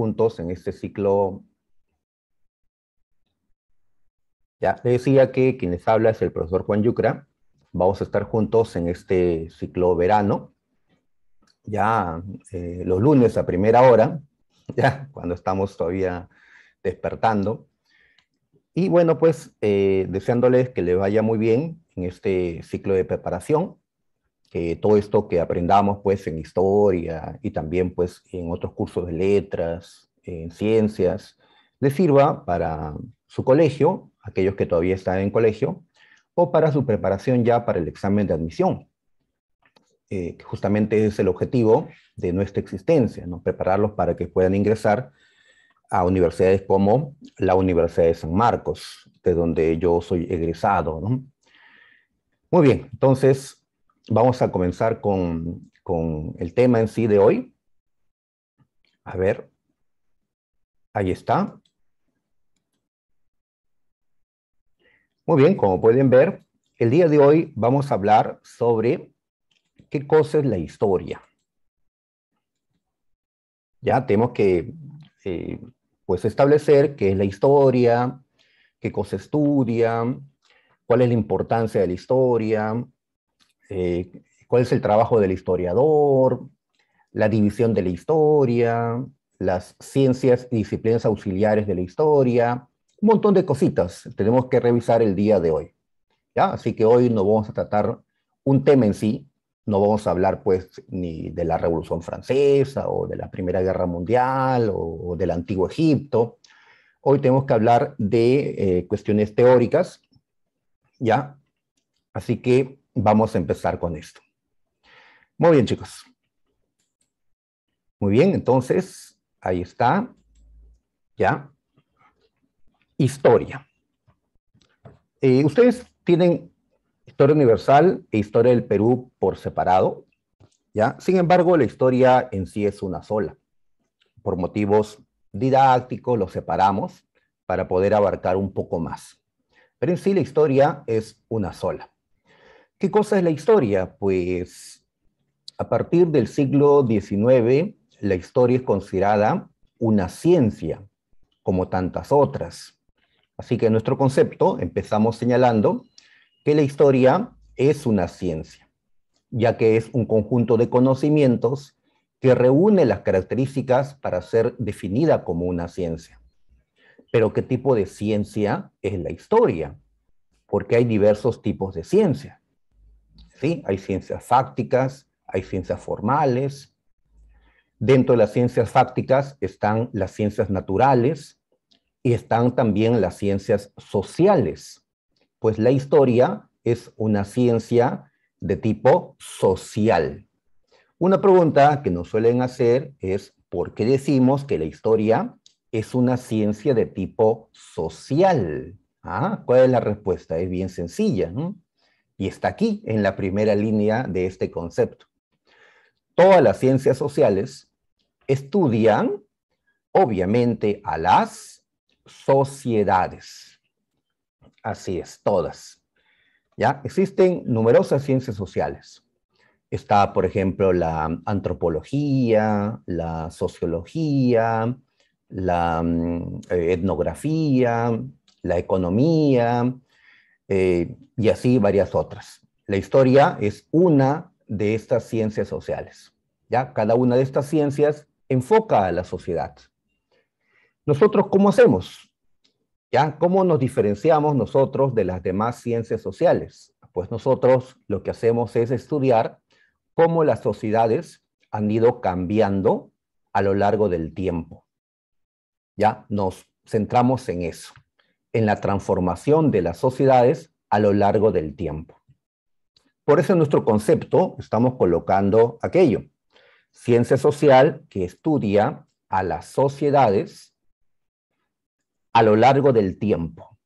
juntos en este ciclo. Ya, decía que quien les habla es el profesor Juan Yucra. Vamos a estar juntos en este ciclo verano. Ya eh, los lunes a primera hora, ya cuando estamos todavía despertando. Y bueno, pues eh, deseándoles que les vaya muy bien en este ciclo de preparación. Que eh, todo esto que aprendamos pues en historia y también pues en otros cursos de letras, en ciencias, les sirva para su colegio, aquellos que todavía están en colegio, o para su preparación ya para el examen de admisión, eh, justamente es el objetivo de nuestra existencia, ¿no? prepararlos para que puedan ingresar a universidades como la Universidad de San Marcos, de donde yo soy egresado. Muy bien, entonces vamos a comenzar con, con el tema en sí de hoy. A ver, ahí está. Muy bien, como pueden ver, el día de hoy vamos a hablar sobre qué cosa es la historia. Ya tenemos que eh, pues establecer qué es la historia, qué cosa estudia, cuál es la importancia de la historia, eh, cuál es el trabajo del historiador, la división de la historia, las ciencias y disciplinas auxiliares de la historia, un montón de cositas tenemos que revisar el día de hoy. ¿ya? Así que hoy no vamos a tratar un tema en sí, no vamos a hablar pues ni de la Revolución Francesa o de la Primera Guerra Mundial o, del Antiguo Egipto. Hoy tenemos que hablar de eh, cuestiones teóricas, ¿ya? Así que vamos a empezar con esto. Muy bien, chicos. Muy bien, entonces, ahí está. Ya. Historia. Eh, ustedes tienen historia universal e historia del Perú por separado, ¿ya? Sin embargo, la historia en sí es una sola. Por motivos didácticos los separamos para poder abarcar un poco más. Pero en sí la historia es una sola. ¿Qué cosa es la historia? Pues a partir del siglo XIX, la historia es considerada una ciencia, como tantas otras. Así que nuestro concepto empezamos señalando que la historia es una ciencia, ya que es un conjunto de conocimientos que reúne las características para ser definida como una ciencia. Pero ¿qué tipo de ciencia es la historia? Porque hay diversos tipos de ciencia. ¿sí? Hay ciencias fácticas, hay ciencias formales. Dentro de las ciencias fácticas están las ciencias naturales y están también las ciencias sociales, pues la historia es una ciencia de tipo social. Una pregunta que nos suelen hacer es, ¿por qué decimos que la historia es una ciencia de tipo social? ¿Ah? ¿Cuál es la respuesta? Es bien sencilla. ¿no? y está aquí en la primera línea de este concepto. Todas las ciencias sociales estudian, obviamente, a las sociedades. Así es, todas. ¿Ya? Existen numerosas ciencias sociales. Está, por ejemplo, la antropología, la sociología, la mm, etnografía, la economía, eh, y así varias otras. La historia es una de estas ciencias sociales. ¿ya? Cada una de estas ciencias enfoca a la sociedad. ¿Nosotros cómo hacemos? ¿Ya? ¿Cómo nos diferenciamos nosotros de las demás ciencias sociales? Pues nosotros lo que hacemos es estudiar cómo las sociedades han ido cambiando a lo largo del tiempo. ¿Ya? Nos centramos en eso en la transformación de las sociedades a lo largo del tiempo. Por eso en nuestro concepto estamos colocando aquello. Ciencia social que estudia a las sociedades a lo largo del tiempo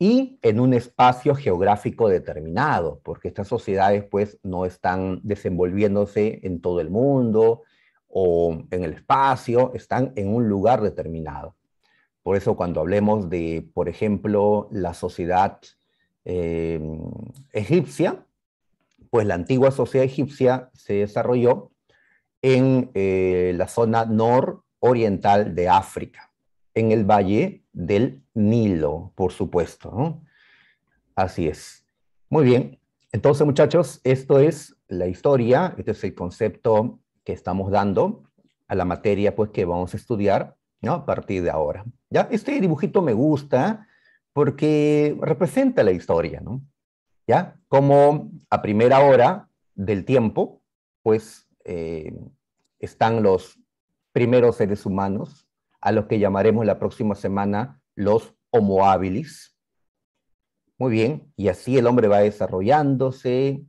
y en un espacio geográfico determinado, porque estas sociedades pues no están desenvolviéndose en todo el mundo o en el espacio, están en un lugar determinado. Por eso cuando hablemos de, por ejemplo, la sociedad eh, egipcia, pues la antigua sociedad egipcia se desarrolló en eh, la zona nororiental de África, en el valle del Nilo, por supuesto. Así es. Muy bien. Entonces, muchachos, esto es la historia, este es el concepto que estamos dando a la materia pues, que vamos a estudiar a partir de ahora. Ya este dibujito me gusta porque representa la historia, Ya, como a primera hora del tiempo, pues eh, están los primeros seres humanos, a los que llamaremos la próxima semana los Homo habilis. Muy bien, y así el hombre va desarrollándose,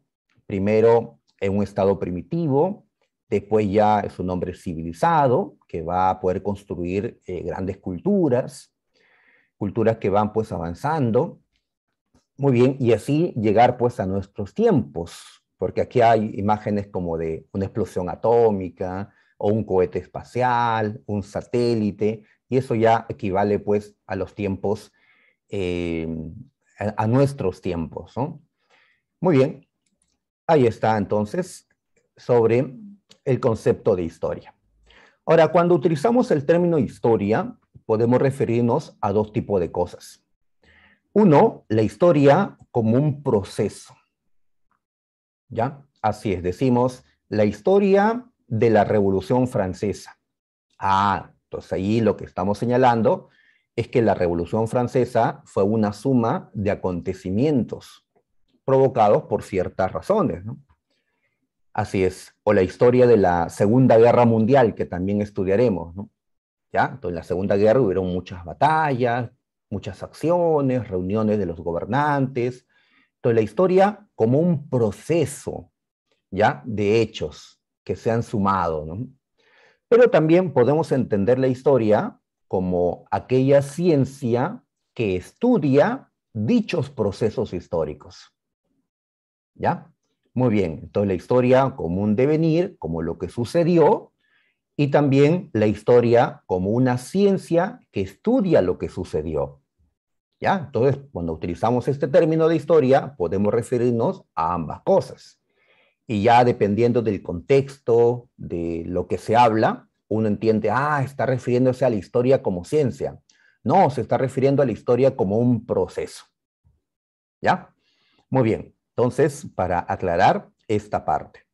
primero en un estado primitivo, Después ya es un hombre civilizado que va a poder construir eh, grandes culturas, culturas que van pues avanzando. Muy bien, y así llegar pues a nuestros tiempos, porque aquí hay imágenes como de una explosión atómica o un cohete espacial, un satélite, y eso ya equivale pues a los tiempos, em, a, a, nuestros tiempos. ¿no? Muy bien, ahí está entonces sobre el concepto de historia. Ahora, cuando utilizamos el término historia, podemos referirnos a dos tipos de cosas. Uno, la historia como un proceso. ¿Ya? Así es, decimos la historia de la Revolución Francesa. Ah, entonces ahí lo que estamos señalando es que la Revolución Francesa fue una suma de acontecimientos provocados por ciertas razones. ¿no? Así es, o la historia de la Segunda Guerra Mundial, que también estudiaremos, ¿no? ¿Ya? Entonces, en la Segunda Guerra hubieron muchas batallas, muchas acciones, reuniones de los gobernantes. Entonces, la historia como un proceso, ¿ya? De hechos que se han sumado, ¿no? Pero también podemos entender la historia como aquella ciencia que estudia dichos procesos históricos. ¿Ya? Muy bien, entonces la historia como un devenir, como lo que sucedió, y también la historia como una ciencia que estudia lo que sucedió. ¿Ya? Entonces, cuando utilizamos este término de historia, podemos referirnos a ambas cosas. Y ya dependiendo del contexto, de lo que se habla, uno entiende, ah, está refiriéndose a la historia como ciencia. No, se está refiriendo a la historia como un proceso. ¿Ya? Muy bien. Entonces, para aclarar esta parte.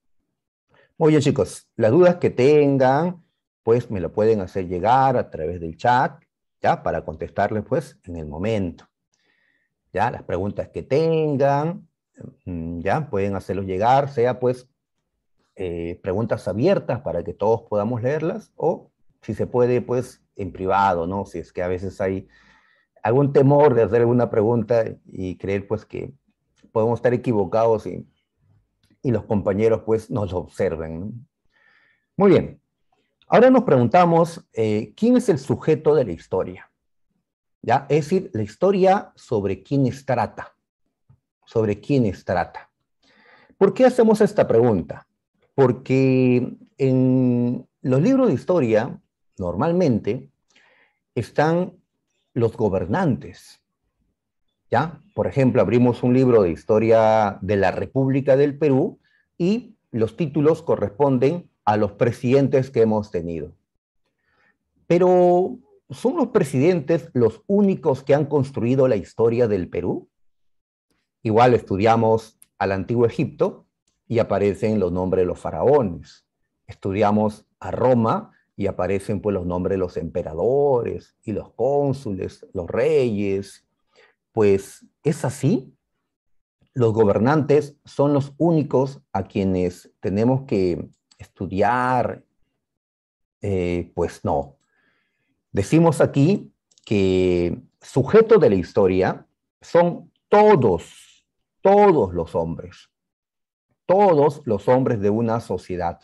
Muy bien, chicos, las dudas que tengan, pues me lo pueden hacer llegar a través del chat, ¿ya? Para contestarles, pues, en el momento. ¿Ya? Las preguntas que tengan, mm, ¿ya? Pueden hacerlos llegar, sea, pues, eh, preguntas abiertas para que todos podamos leerlas, o si se puede, pues, en privado, ¿no? Si es que a veces hay algún temor de hacer alguna pregunta y creer, pues, que podemos estar equivocados y, y los compañeros pues nos observen. Muy bien, ahora nos preguntamos, eh, ¿quién es el sujeto de la historia? ¿Ya? Es decir, la historia sobre quién trata, sobre quién trata. ¿Por qué hacemos esta pregunta? Porque en los libros de historia, normalmente, están los gobernantes, ¿ya? Por ejemplo, abrimos un libro de historia de la República del Perú y los títulos corresponden a los presidentes que hemos tenido. Pero, ¿son los presidentes los únicos que han construido la historia del Perú? Igual estudiamos al antiguo Egipto y aparecen los nombres de los faraones. Estudiamos a Roma y aparecen pues los nombres de los emperadores y los cónsules, los reyes pues es así. Los gobernantes son los únicos a quienes tenemos que estudiar. Eh, pues no. Decimos aquí que sujeto de la historia son todos, todos los hombres, todos los hombres de una sociedad,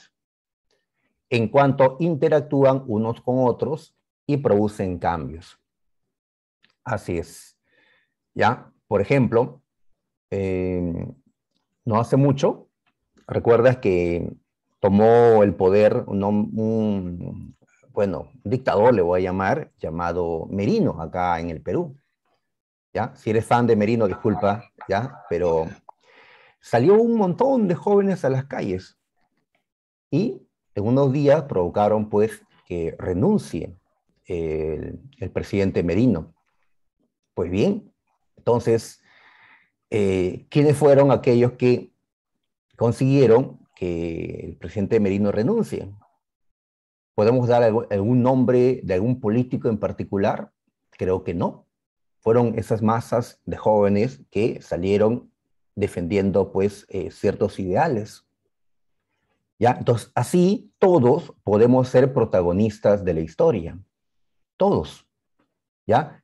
en cuanto interactúan unos con otros y producen cambios. Así es. ¿ya? Por ejemplo, eh, no hace mucho, recuerdas que tomó el poder un, bueno, dictador, le voy a llamar, llamado Merino, acá en el Perú. ¿Ya? Si eres fan de Merino, disculpa, ¿ya? Pero salió un montón de jóvenes a las calles y en unos días provocaron, pues, que renuncie el, el presidente Merino. Pues bien, entonces, eh, ¿quiénes fueron aquellos que consiguieron que el presidente Merino renuncie? ¿Podemos dar algún nombre de algún político en particular? Creo que no. Fueron esas masas de jóvenes que salieron defendiendo pues eh, ciertos ideales. ¿Ya? Entonces, así todos podemos ser protagonistas de la historia. Todos.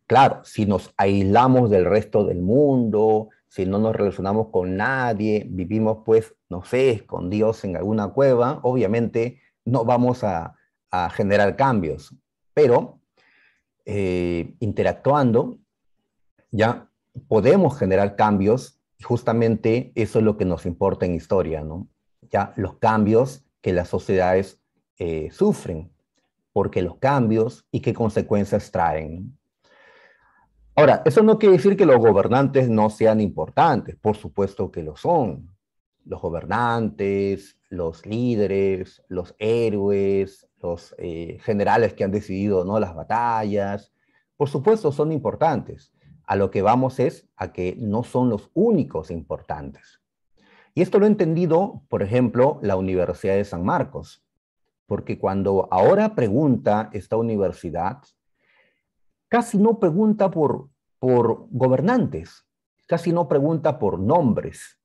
Claro, si nos aislamos del resto del mundo, si no nos relacionamos con nadie, vivimos pues, no sé, Dios en alguna cueva, obviamente no vamos a, generar cambios, pero eh, interactuando, ya podemos generar cambios y justamente eso es lo que nos importa en historia, ¿no? Ya los cambios que las sociedades eh, sufren, porque los cambios y qué consecuencias traen. Ahora, eso no quiere decir que los gobernantes no sean importantes, por supuesto que lo son. Los gobernantes, los líderes, los héroes, los eh, generales que han decidido no las batallas, por supuesto son importantes. A lo que vamos es a que no son los únicos importantes. Y esto lo he entendido, por ejemplo, la Universidad de San Marcos, porque cuando ahora pregunta esta universidad casi no pregunta por, por gobernantes, casi no pregunta por nombres.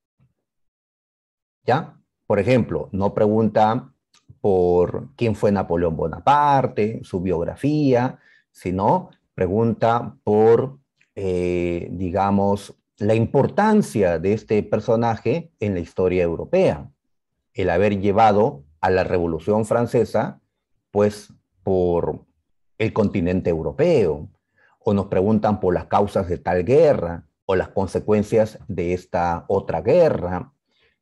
¿Ya? Por ejemplo, no pregunta por quién fue Napoleón Bonaparte, su biografía, sino pregunta por, eh, digamos, la importancia de este personaje en la historia europea, el haber llevado a la Revolución Francesa, pues por el continente europeo, o nos preguntan por las causas de tal guerra, o las consecuencias de esta otra guerra,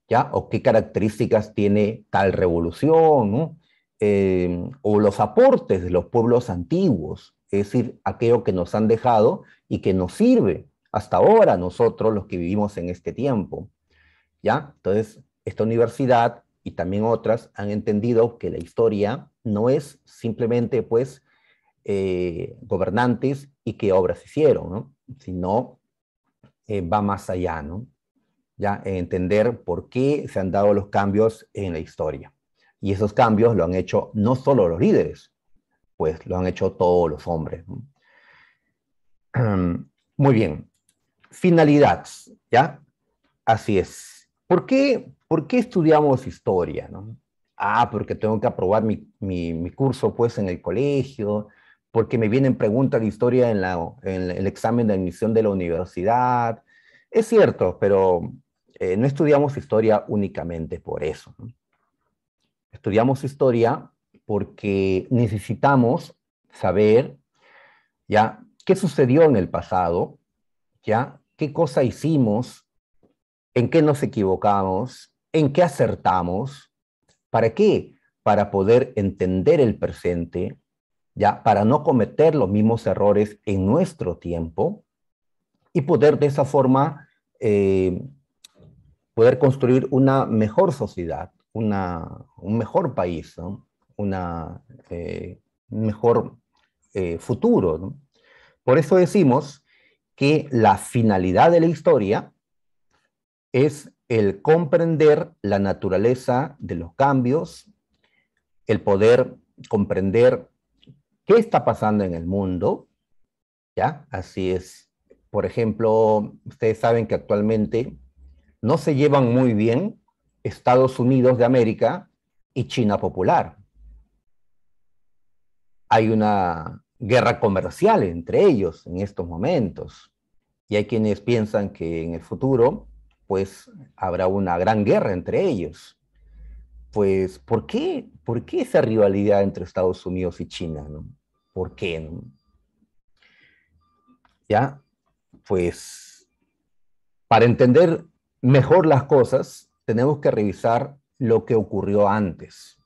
¿ya? O qué características tiene tal revolución, ¿no? Em, o los aportes de los pueblos antiguos, es decir, aquello que nos han dejado y que nos sirve hasta ahora nosotros los que vivimos en este tiempo, ¿ya? Entonces, esta universidad y también otras han entendido que la historia no es simplemente, pues, eh, gobernantes y qué obras hicieron, ¿no? Si no, eh, va más allá, ¿no? Ya entender por qué se han dado los cambios en la historia. Y esos cambios lo han hecho no solo los líderes, pues lo han hecho todos los hombres. Muy bien. Finalidad, ¿ya? Así es. ¿Por qué, estudiamos historia? ¿no? Ah, porque tengo que aprobar mi curso pues en el colegio, porque me vienen preguntas de historia en, el examen de admisión de la universidad. Es cierto, pero eh, no estudiamos historia únicamente por eso. Estudiamos historia porque necesitamos saber ya qué sucedió en el pasado, ya qué cosa hicimos, en qué nos equivocamos, en qué acertamos, para qué, para poder entender el presente, ya para no cometer los mismos errores en nuestro tiempo y poder de esa forma eh, poder construir una mejor sociedad, una, un mejor país, eh, un mejor eh, futuro. Por eso decimos que la finalidad de la historia es el comprender la naturaleza de los cambios, el poder comprender qué está pasando en el mundo, ¿ya? Así es. Por ejemplo, ustedes saben que actualmente no se llevan muy bien Estados Unidos de América y China Popular. Hay una guerra comercial entre ellos en estos momentos. Y hay quienes piensan que en el futuro, pues, habrá una gran guerra entre ellos. Pues, ¿por qué, ¿por esa rivalidad entre Estados Unidos y China? No? ¿Por qué? ¿Ya? Pues para entender mejor las cosas, tenemos que revisar lo que ocurrió antes.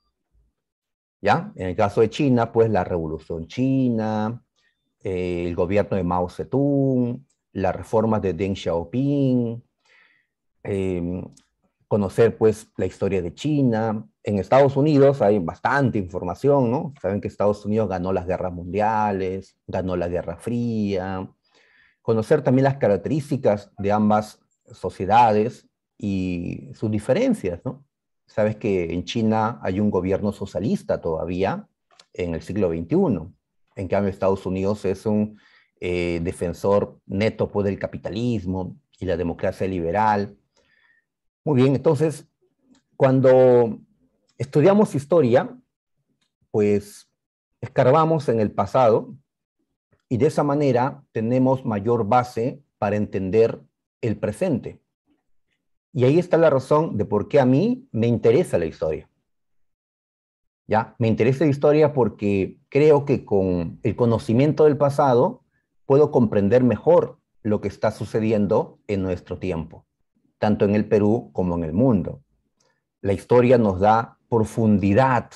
¿Ya? En el caso de China, pues la Revolución China, eh, el gobierno de Mao Zedong, las reformas de Deng Xiaoping, eh, conocer pues la historia de China. En Estados Unidos hay bastante información, ¿no? Saben que Estados Unidos ganó las guerras mundiales, ganó la Guerra Fría. Conocer también las características de ambas sociedades y sus diferencias, ¿no? Sabes que en China hay un gobierno socialista todavía en el siglo XXI. En cambio, Estados Unidos es un eh, defensor neto pues, del capitalismo y la democracia liberal muy bien, entonces, cuando estudiamos historia, pues escarbamos en el pasado y de esa manera tenemos mayor base para entender el presente. Y ahí está la razón de por qué a mí me interesa la historia. ¿Ya? Me interesa la historia porque creo que con el conocimiento del pasado puedo comprender mejor lo que está sucediendo en nuestro tiempo tanto en el Perú como en el mundo. La historia nos da profundidad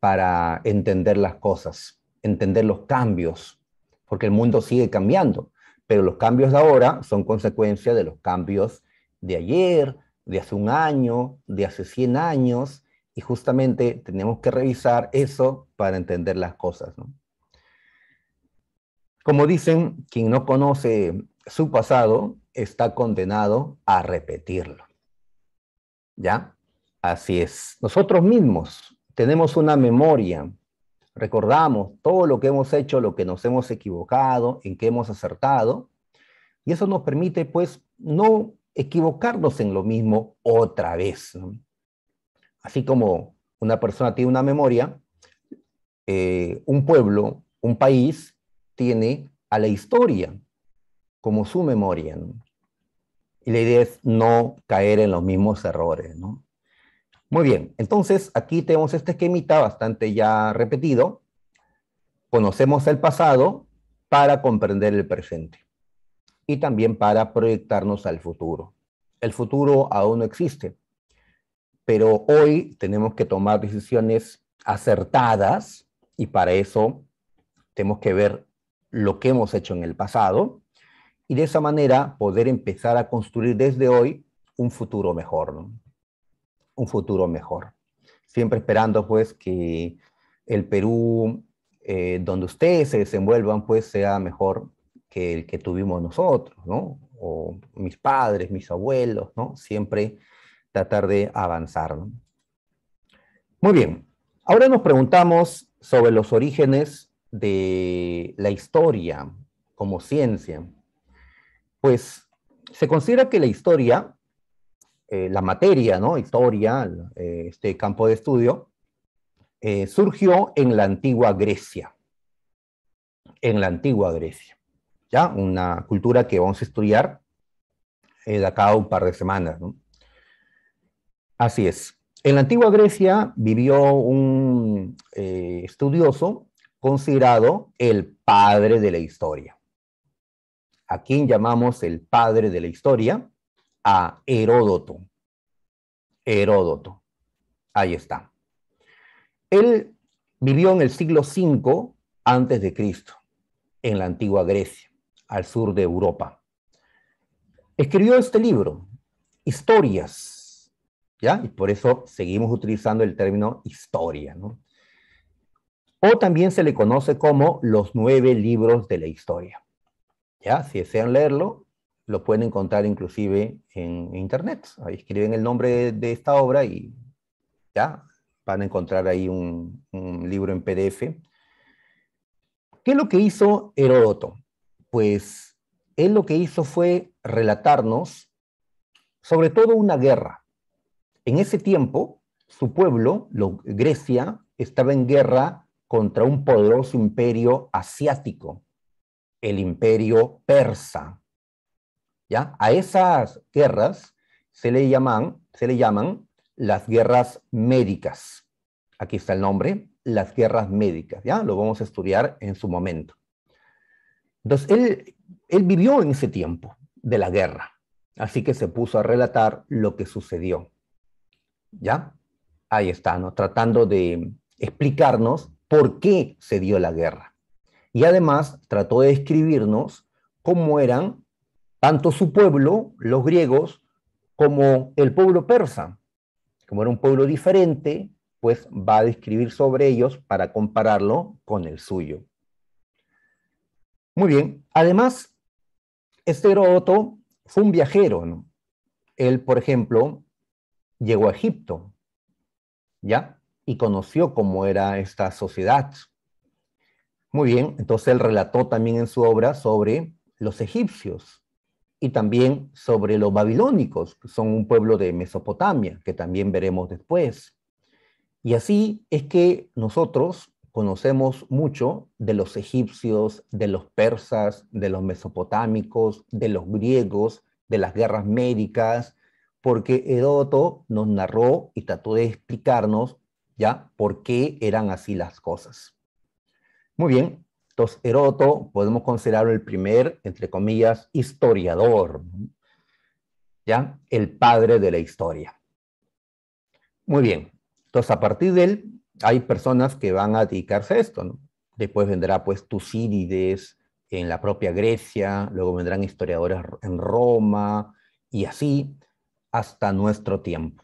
para entender las cosas, entender los cambios, porque el mundo sigue cambiando, pero los cambios de ahora son consecuencia de los cambios de ayer, de hace un año, de hace 100 años, y justamente tenemos que revisar eso para entender las cosas. Como dicen, quien no conoce su pasado está condenado a repetirlo. ¿Ya? Así es. Nosotros mismos tenemos una memoria, recordamos todo lo que hemos hecho, lo que nos hemos equivocado, en qué hemos acertado, y eso nos permite pues no equivocarnos en lo mismo otra vez. Así como una persona tiene una memoria, eh, un pueblo, un país, tiene a la historia como su memoria. Y la idea es no caer en los mismos errores, ¿no? Muy bien, entonces aquí tenemos este esquemita bastante ya repetido. Conocemos el pasado para comprender el presente y también para proyectarnos al futuro. El futuro aún no existe, pero hoy tenemos que tomar decisiones acertadas y para eso tenemos que ver lo que hemos hecho en el pasado y de esa manera poder empezar a construir desde hoy un futuro mejor, un futuro mejor. Siempre esperando pues que el Perú eh, donde ustedes se desenvuelvan pues sea mejor que el que tuvimos nosotros, ¿no? O mis padres, mis abuelos, ¿no? Siempre tratar de avanzar. Muy bien, ahora nos preguntamos sobre los orígenes de la historia como ciencia pues se considera que la historia, eh, la materia, ¿no? Historia, eh, este campo de estudio, eh, surgió en la antigua Grecia. En la antigua Grecia. ¿Ya? Una cultura que vamos a estudiar de acá un par de semanas, ¿no? Así es. En la antigua Grecia vivió un estudioso considerado el padre de la historia a quien llamamos el padre de la historia, a Heródoto. Heródoto. Ahí está. Él vivió en el siglo V antes de Cristo, en la antigua Grecia, al sur de Europa. Escribió este libro, Historias, ¿ya? Y por eso seguimos utilizando el término historia, ¿no? O también se le conoce como los nueve libros de la historia. Ya, si desean leerlo, lo pueden encontrar inclusive en internet. Ahí escriben el nombre de esta obra y ya van a encontrar ahí un, libro en PDF. ¿Qué es lo que hizo Heródoto? Pues él lo que hizo fue relatarnos sobre todo una guerra. En ese tiempo, su pueblo, Grecia, estaba en guerra contra un poderoso imperio asiático el imperio persa. ¿Ya? A esas guerras se le, llaman, se le llaman las guerras médicas. Aquí está el nombre, las guerras médicas. ¿ya? Lo vamos a estudiar en su momento. Entonces, él, él vivió en ese tiempo de la guerra, así que se puso a relatar lo que sucedió. ¿Ya? Ahí está, ¿no? tratando de explicarnos por qué se dio la guerra y además trató de escribirnos cómo eran tanto su pueblo, los griegos, como el pueblo persa. Como era un pueblo diferente, pues va a describir sobre ellos para compararlo con el suyo. Muy bien, además, este Heródoto fue un viajero. Él, por ejemplo, llegó a Egipto, ¿ya? Y conoció cómo era esta sociedad, muy bien, entonces él relató también en su obra sobre los egipcios y también sobre los babilónicos, que son un pueblo de Mesopotamia, que también veremos después. Y así es que nosotros conocemos mucho de los egipcios, de los persas, de los mesopotámicos, de los griegos, de las guerras médicas, porque Heródoto nos narró y trató de explicarnos ya por qué eran así las cosas. Muy bien, entonces Heroto podemos considerarlo el primer, entre comillas, historiador, ¿ya? El padre de la historia. Muy bien, entonces a partir de él hay personas que van a dedicarse a esto, ¿no? Después vendrá pues Tucídides en la propia Grecia, luego vendrán historiadores en Roma y así hasta nuestro tiempo.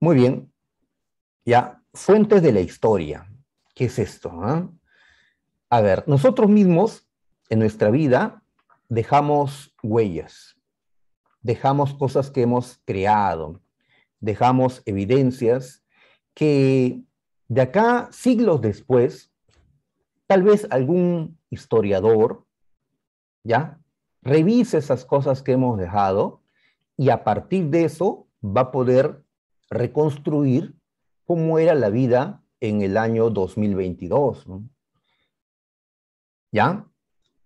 Muy bien, ya, fuentes de la historia. ¿Qué es esto? Ah? A ver, nosotros mismos en nuestra vida dejamos huellas, dejamos cosas que hemos creado, dejamos evidencias que de acá, siglos después, tal vez algún historiador, ¿ya? Revise esas cosas que hemos dejado y a partir de eso va a poder reconstruir cómo era la vida en el año 2022. ¿no? ¿Ya?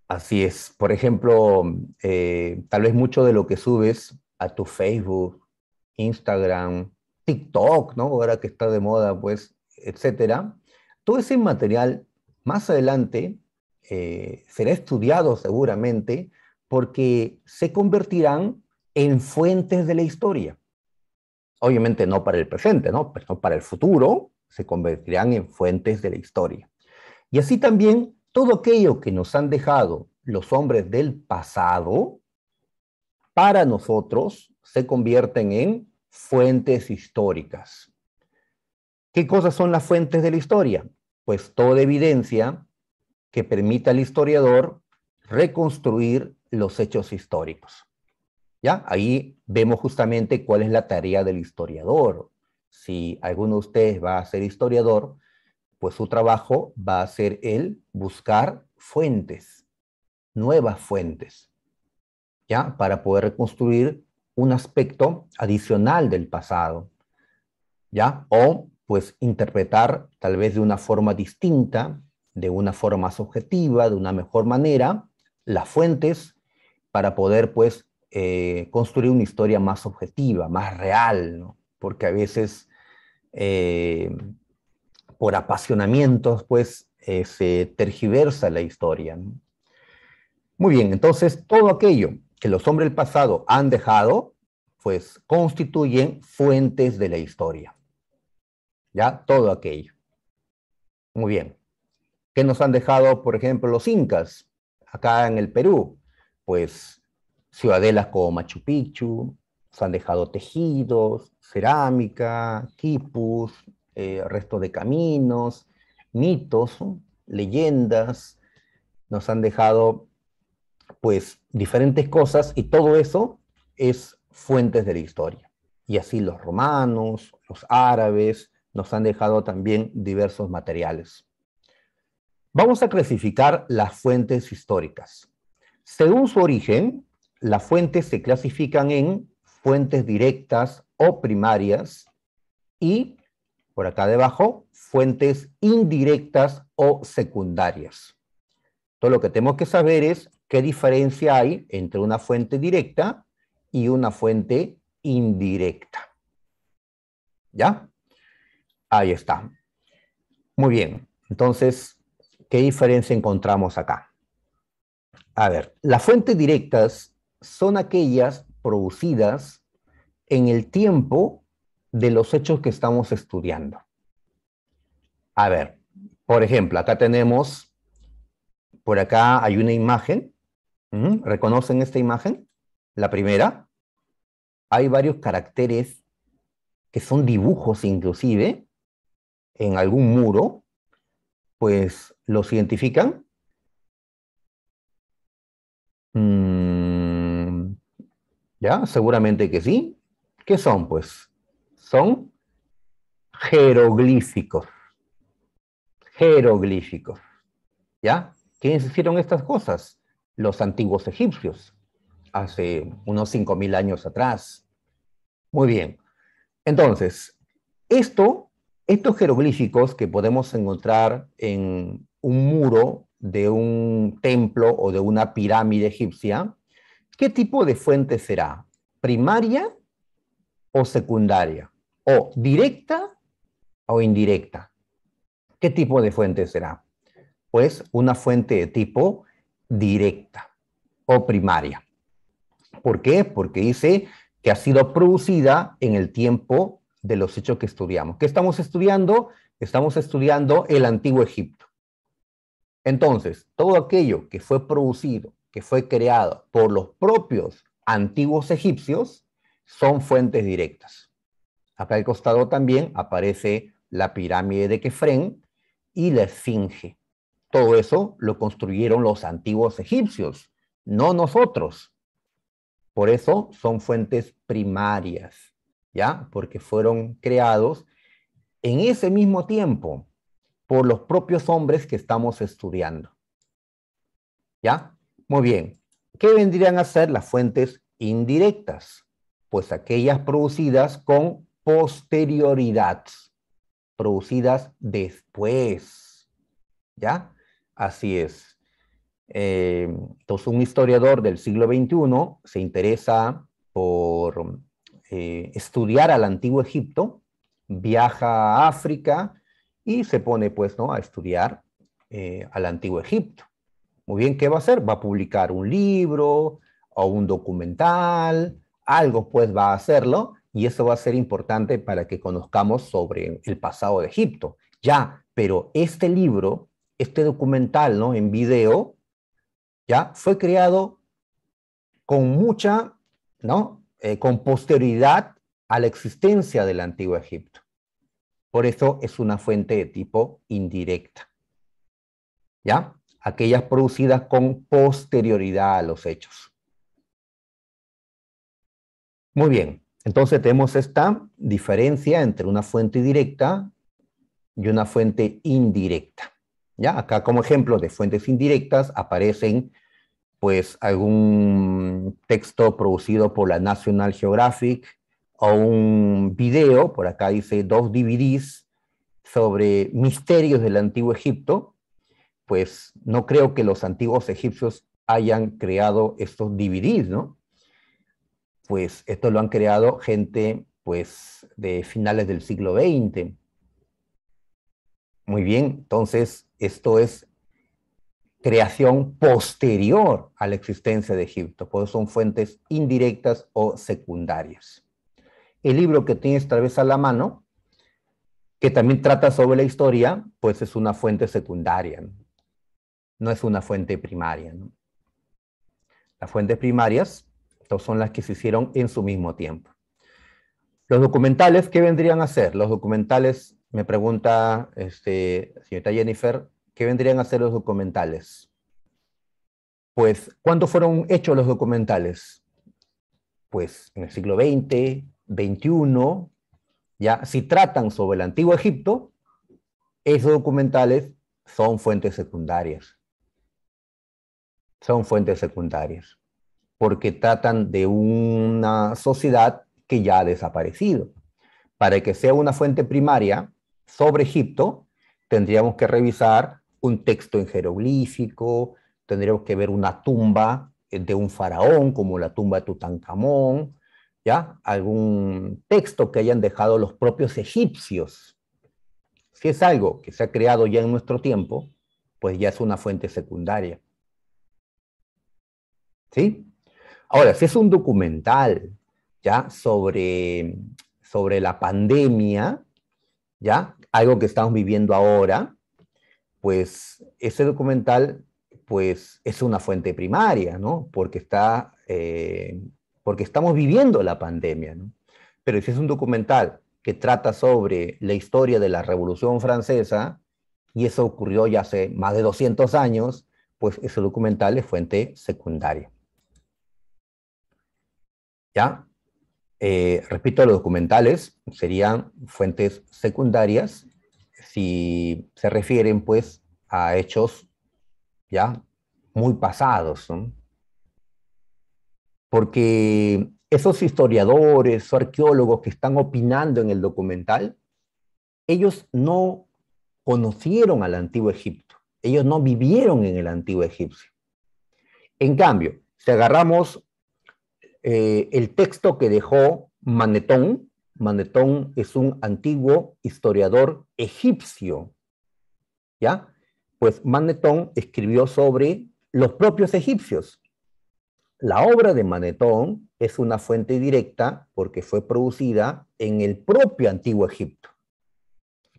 Así es. Por ejemplo, eh, tal vez mucho de lo que subes a tu Facebook, Instagram, TikTok, ¿no? Ahora que está de moda, pues, etcétera. Todo ese material más adelante eh, será estudiado seguramente porque se convertirán en fuentes de la historia. Obviamente no para el presente, ¿no? Pero pues para el futuro se convertirán en fuentes de la historia. Y así también todo aquello que nos han dejado los hombres del pasado, para nosotros se convierten en fuentes históricas. ¿Qué cosas son las fuentes de la historia? Pues toda evidencia que permita al historiador reconstruir los hechos históricos. ¿Ya? Ahí vemos justamente cuál es la tarea del historiador si alguno de ustedes va a ser historiador, pues su trabajo va a ser el buscar fuentes, nuevas fuentes, ¿ya? Para poder reconstruir un aspecto adicional del pasado, ¿ya? O pues interpretar tal vez de una forma distinta, de una forma más objetiva, de una mejor manera, las fuentes para poder pues eh, construir una historia más objetiva, más real, ¿no? porque a veces eh, por apasionamientos, pues eh, se tergiversa la historia. Muy bien, entonces todo aquello que los hombres del pasado han dejado, pues constituyen fuentes de la historia. ¿Ya? Todo aquello. Muy bien. ¿Qué nos han dejado, por ejemplo, los incas acá en el Perú? Pues ciudadelas como Machu Picchu, nos han dejado tejidos, cerámica, quipus, eh, resto de caminos, mitos, leyendas, nos han dejado pues diferentes cosas y todo eso es fuentes de la historia. Y así los romanos, los árabes, nos han dejado también diversos materiales. Vamos a clasificar las fuentes históricas. Según su origen, las fuentes se clasifican en fuentes directas o primarias, y por acá debajo, fuentes indirectas o secundarias. Todo lo que tenemos que saber es qué diferencia hay entre una fuente directa y una fuente indirecta. ¿Ya? Ahí está. Muy bien. Entonces, ¿qué diferencia encontramos acá? A ver, las fuentes directas son aquellas producidas en el tiempo de los hechos que estamos estudiando. A ver, por ejemplo, acá tenemos, por acá hay una imagen. ¿Reconocen esta imagen? La primera. Hay varios caracteres que son dibujos inclusive en algún muro, pues los identifican. Mm, ¿Ya? Seguramente que sí. ¿Qué son, pues? Son jeroglíficos. Jeroglíficos. ¿Ya? ¿Quiénes hicieron estas cosas? Los antiguos egipcios, hace unos 5.000 años atrás. Muy bien. Entonces, esto, estos jeroglíficos que podemos encontrar en un muro de un templo o de una pirámide egipcia, ¿Qué tipo de fuente será? ¿Primaria o secundaria? ¿O directa o indirecta? ¿Qué tipo de fuente será? Pues una fuente de tipo directa o primaria. ¿Por qué? Porque dice que ha sido producida en el tiempo de los hechos que estudiamos. ¿Qué estamos estudiando? Estamos estudiando el antiguo Egipto. Entonces, todo aquello que fue producido que fue creado por los propios antiguos egipcios son fuentes directas. Acá al costado también aparece la pirámide de Kefren y la esfinge. Todo eso lo construyeron los antiguos egipcios, no nosotros. Por eso son fuentes primarias, ¿ya? Porque fueron creados en ese mismo tiempo por los propios hombres que estamos estudiando. ¿Ya? Muy bien. ¿Qué vendrían a ser las fuentes indirectas? Pues aquellas producidas con posterioridad, producidas después. ¿Ya? Así es. Eh, entonces, un historiador del siglo XXI se interesa por eh, estudiar al antiguo Egipto, viaja a África y se pone pues, ¿no? a estudiar eh, al antiguo Egipto. Muy bien, ¿qué va a hacer? Va a publicar un libro o un documental, algo pues va a hacerlo y eso va a ser importante para que conozcamos sobre el pasado de Egipto. Ya, pero este libro, este documental, ¿no? En video, ya fue creado con mucha, ¿no? Eh, con posterioridad a la existencia del antiguo Egipto. Por eso es una fuente de tipo indirecta. ¿Ya? aquellas producidas con posterioridad a los hechos. Muy bien, entonces tenemos esta diferencia entre una fuente directa y una fuente indirecta. ¿Ya? Acá como ejemplo de fuentes indirectas aparecen pues algún texto producido por la National Geographic o un video, por acá dice dos DVDs sobre misterios del antiguo Egipto, pues no creo que los antiguos egipcios hayan creado estos DVDs, ¿no? Pues esto lo han creado gente, pues, de finales del siglo XX. Muy bien, entonces esto es creación posterior a la existencia de Egipto, pues son fuentes indirectas o secundarias. El libro que tienes tal vez a la mano, que también trata sobre la historia, pues es una fuente secundaria. ¿no? no es una fuente primaria. Las fuentes primarias son las que se hicieron en su mismo tiempo. Los documentales, ¿qué vendrían a ser? Los documentales, me pregunta este, señorita Jennifer, ¿qué vendrían a ser los documentales? Pues, ¿cuándo fueron hechos los documentales? Pues en el siglo XX, XXI, ya, si tratan sobre el antiguo Egipto, esos documentales son fuentes secundarias son fuentes secundarias, porque tratan de una sociedad que ya ha desaparecido. Para que sea una fuente primaria sobre Egipto, tendríamos que revisar un texto en jeroglífico, tendríamos que ver una tumba de un faraón, como la tumba de Tutankamón, ¿ya? algún texto que hayan dejado los propios egipcios. Si es algo que se ha creado ya en nuestro tiempo, pues ya es una fuente secundaria. Ahora, si es un documental, ¿ya? Sobre, sobre la pandemia, ¿ya? Algo que estamos viviendo ahora, pues ese documental, pues es una fuente primaria, ¿no? Porque está, eh, porque estamos viviendo la pandemia, Pero si es un documental que trata sobre la historia de la Revolución Francesa, y eso ocurrió ya hace más de 200 años, pues ese documental es fuente secundaria. ¿ya? Eh, respecto a los documentales, serían fuentes secundarias si se refieren pues a hechos ya muy pasados, porque esos historiadores arqueólogos que están opinando en el documental, ellos no conocieron al antiguo Egipto, ellos no vivieron en el antiguo Egipto. En cambio, si agarramos eh, el texto que dejó Manetón. Manetón es un antiguo historiador egipcio, ¿ya? Pues Manetón escribió sobre los propios egipcios. La obra de Manetón es una fuente directa porque fue producida en el propio Antiguo Egipto.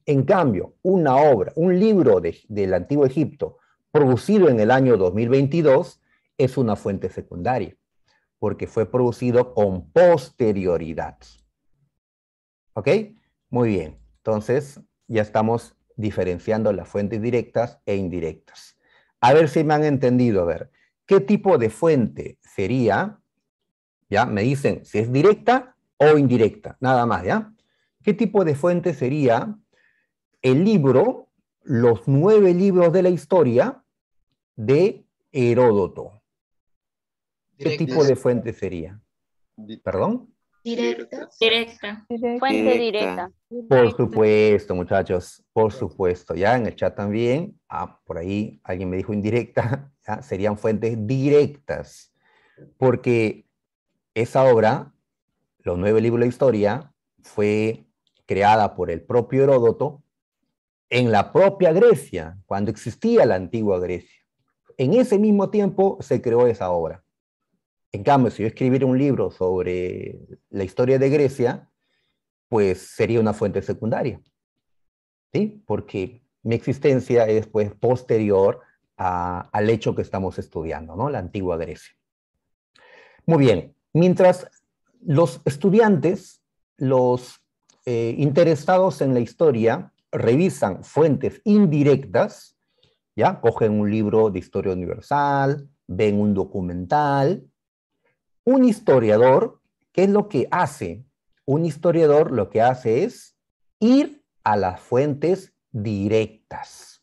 En cambio, una obra, un libro del Antiguo Egipto producido en el año 2022 es una fuente secundaria porque fue producido con posterioridad. ¿Ok? Muy bien. Entonces, ya estamos diferenciando las fuentes directas e indirectas. A ver si me han entendido. A ver, ¿qué tipo de fuente sería? Ya, me dicen si es directa o indirecta, nada más, ¿ya? ¿Qué tipo de fuente sería el libro, los nueve libros de la historia de Heródoto? ¿Qué tipo de fuente sería? ¿Perdón? Directa. Directa. Fuente directa. Por supuesto, muchachos, por supuesto. Ya en el chat también, ah, por ahí alguien me dijo indirecta, serían fuentes directas, porque esa obra, los nueve libros de historia, fue creada por el propio Heródoto en la propia Grecia, cuando existía la antigua Grecia. En ese mismo tiempo se creó esa obra. En cambio, si yo escribiera un libro sobre la historia de Grecia, pues sería una fuente secundaria, ¿sí? Porque mi existencia es pues posterior al hecho que estamos estudiando, ¿no? La antigua Grecia. Muy bien, mientras los estudiantes, los eh, interesados en la historia, revisan fuentes indirectas, ¿ya? Cogen un libro de historia universal, ven un documental, un historiador, ¿qué es lo que hace? Un historiador lo que hace es ir a las fuentes directas.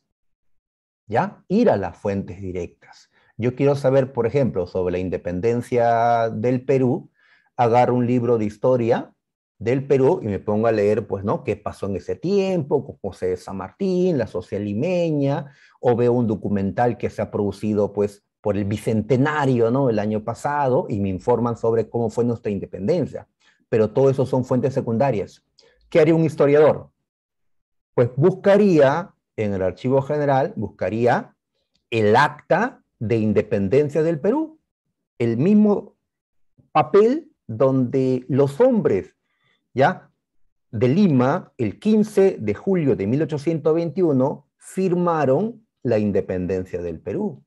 ¿Ya? Ir a las fuentes directas. Yo quiero saber, por ejemplo, sobre la independencia del Perú, agarro un libro de historia del Perú y me pongo a leer, pues, ¿no? ¿Qué pasó en ese tiempo? José de San Martín, la sociedad limeña, o veo un documental que se ha producido, pues, por el bicentenario, ¿no? El año pasado y me informan sobre cómo fue nuestra independencia. Pero todo eso son fuentes secundarias. ¿Qué haría un historiador? Pues buscaría en el Archivo General, buscaría el acta de independencia del Perú, el mismo papel donde los hombres, ¿ya? De Lima, el 15 de julio de 1821, firmaron la independencia del Perú.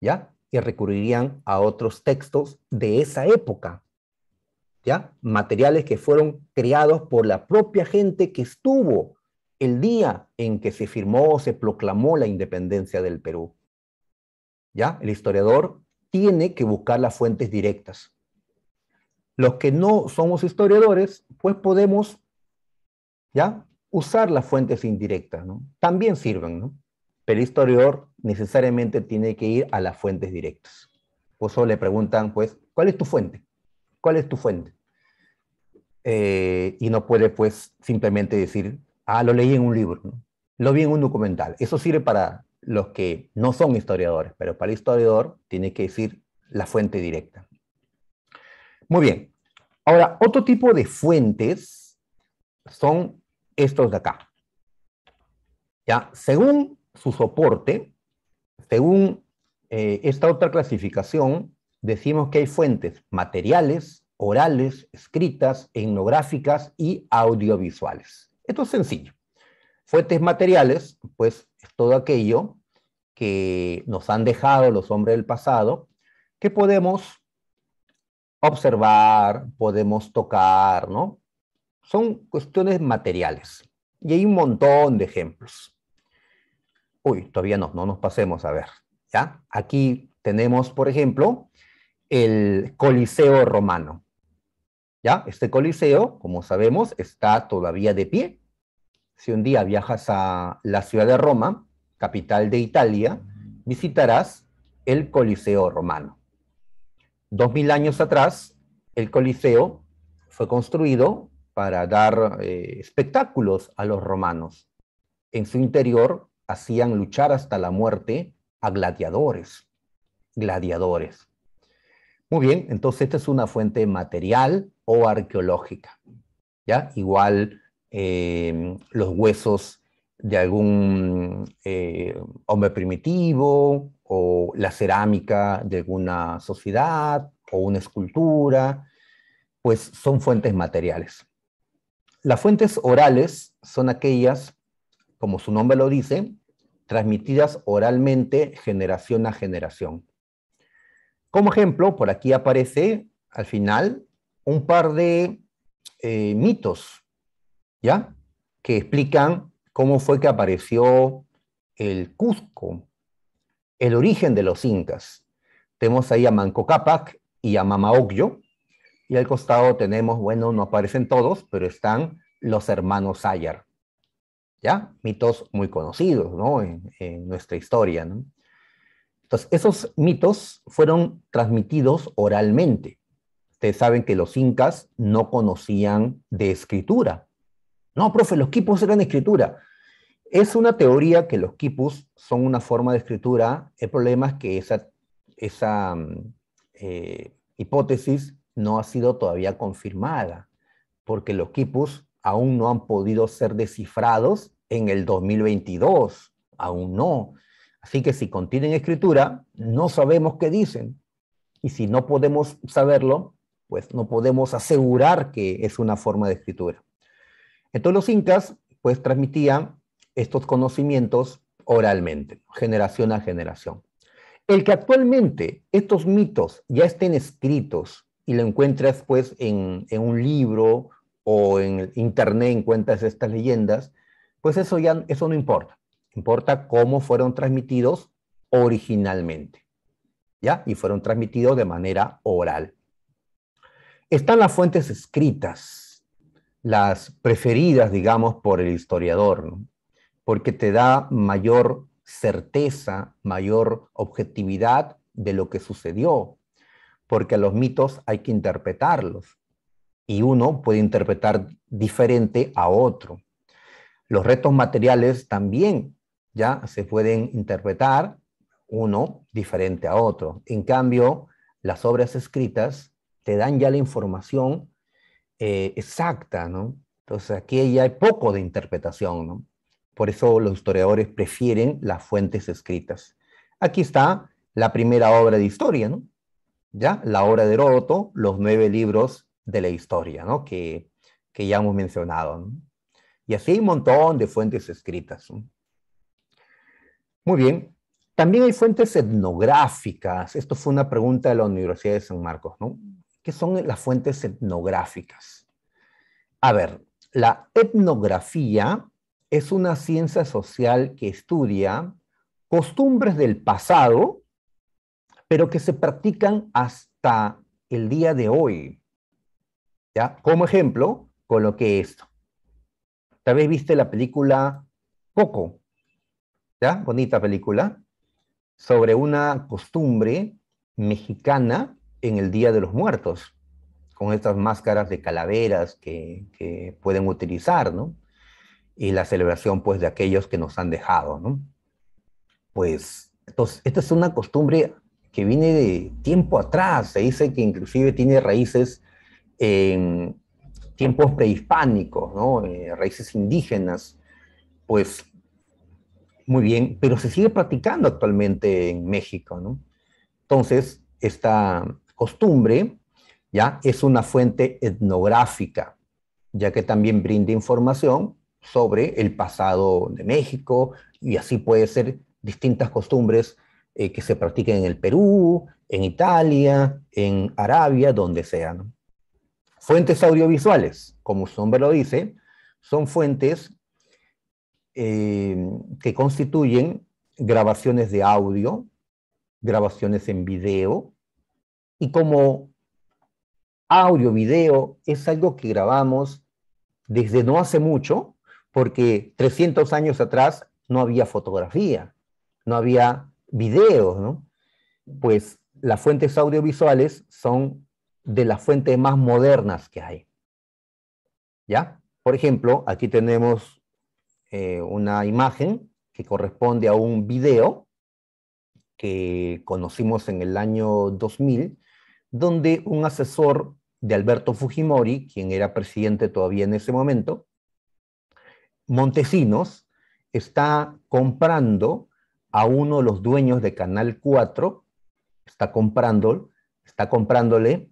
¿ya? Y recurrirían a otros textos de esa época, ¿ya? Materiales que fueron creados por la propia gente que estuvo el día en que se firmó o se proclamó la independencia del Perú. ¿Ya? El historiador tiene que buscar las fuentes directas. Los que no somos historiadores, pues podemos ¿ya? usar las fuentes indirectas, También sirven, ¿no? Pero el historiador necesariamente tiene que ir a las fuentes directas. Por eso le preguntan, pues, ¿cuál es tu fuente? ¿Cuál es tu fuente? Eh, y no puede, pues, simplemente decir, ah, lo leí en un libro, lo vi en un documental. Eso sirve para los que no son historiadores, pero para el historiador tiene que decir la fuente directa. Muy bien. Ahora, otro tipo de fuentes son estos de acá. Ya, según su soporte, según eh, esta otra clasificación, decimos que hay fuentes materiales, orales, escritas, etnográficas y audiovisuales. Esto es sencillo. Fuentes materiales, pues es todo aquello que nos han dejado los hombres del pasado, que podemos observar, podemos tocar, ¿no? Son cuestiones materiales. Y hay un montón de ejemplos. Uy, todavía no, no nos pasemos a ver. ¿ya? Aquí tenemos, por ejemplo, el Coliseo romano. ¿ya? Este Coliseo, como sabemos, está todavía de pie. Si un día viajas a la ciudad de Roma, capital de Italia, visitarás el Coliseo romano. Dos mil años atrás, el Coliseo fue construido para dar eh, espectáculos a los romanos. En su interior hacían luchar hasta la muerte a gladiadores, gladiadores. Muy bien, entonces esta es una fuente material o arqueológica, ¿ya? Igual eh, los huesos de algún eh, hombre primitivo o la cerámica de alguna sociedad o una escultura, pues son fuentes materiales. Las fuentes orales son aquellas, como su nombre lo dice, transmitidas oralmente generación a generación. Como ejemplo, por aquí aparece al final un par de eh, mitos, ¿ya? Que explican cómo fue que apareció el Cusco, el origen de los incas. Tenemos ahí a Manco Cápac y a Mama Ocllo, y al costado tenemos, bueno, no aparecen todos, pero están los hermanos Sayar. ¿ya? Mitos muy conocidos, ¿no? En, nuestra historia, ¿no? Entonces, esos mitos fueron transmitidos oralmente. Ustedes saben que los incas no conocían de escritura. No, profe, los quipus eran escritura. Es una teoría que los quipus son una forma de escritura. El problema es que esa, esa mm, eh, hipótesis no ha sido todavía confirmada, porque los quipus aún no han podido ser descifrados en el 2022, aún no. Así que si contienen escritura, no sabemos qué dicen. Y si no podemos saberlo, pues no podemos asegurar que es una forma de escritura. Entonces los incas pues transmitían estos conocimientos oralmente, generación a generación. El que actualmente estos mitos ya estén escritos y lo encuentras pues en un libro o en internet encuentras estas leyendas, pues eso ya eso no importa. Importa cómo fueron transmitidos originalmente. ¿Ya? Y fueron transmitidos de manera oral. Están las fuentes escritas, las preferidas, digamos, por el historiador, ¿no? porque te da mayor certeza, mayor objetividad de lo que sucedió, porque a los mitos hay que interpretarlos y uno puede interpretar diferente a otro. Los retos materiales también ya se pueden interpretar uno diferente a otro. En cambio, las obras escritas te dan ya la información eh, exacta, ¿no? Entonces aquí ya hay poco de interpretación, ¿no? Por eso los historiadores prefieren las fuentes escritas. Aquí está la primera obra de historia, ¿no? Ya, la obra de Heródoto, los nueve libros de la historia, ¿no? que, ya hemos mencionado. Y así hay un montón de fuentes escritas. Muy bien. También hay fuentes etnográficas. Esto fue una pregunta de la Universidad de San Marcos, ¿no? ¿Qué son las fuentes etnográficas? A ver, la etnografía es una ciencia social que estudia costumbres del pasado, pero que se practican hasta el día de hoy. Como ejemplo, coloqué esto. Tal vez viste la película Coco, ¿ya? Bonita película, sobre una costumbre mexicana en el Día de los Muertos, con estas máscaras de calaveras que, que pueden utilizar, ¿no? Y la celebración, pues, de aquellos que nos han dejado, ¿no? Pues, entonces, esta es una costumbre que viene de tiempo atrás, se dice que inclusive tiene raíces en tiempos prehispánicos, ¿no? Eh, raíces indígenas, pues muy bien, pero se sigue practicando actualmente en México, ¿no? Entonces, esta costumbre ya es una fuente etnográfica, ya que también brinda información sobre el pasado de México y así puede ser distintas costumbres eh, que se practiquen en el Perú, en Italia, en Arabia, donde sea. ¿no? Fuentes audiovisuales, como su nombre lo dice, son fuentes eh, que constituyen grabaciones de audio, grabaciones en video, y como audio, video es algo que grabamos desde no hace mucho, porque 300 años atrás no había fotografía, no había video, ¿no? Pues las fuentes audiovisuales son de las fuentes más modernas que hay. ¿Ya? Por ejemplo, aquí tenemos eh, una imagen que corresponde a un video que conocimos en el año 2000, donde un asesor de Alberto Fujimori, quien era presidente todavía en ese momento, Montesinos, está comprando a uno de los dueños de Canal 4, está comprando, está comprándole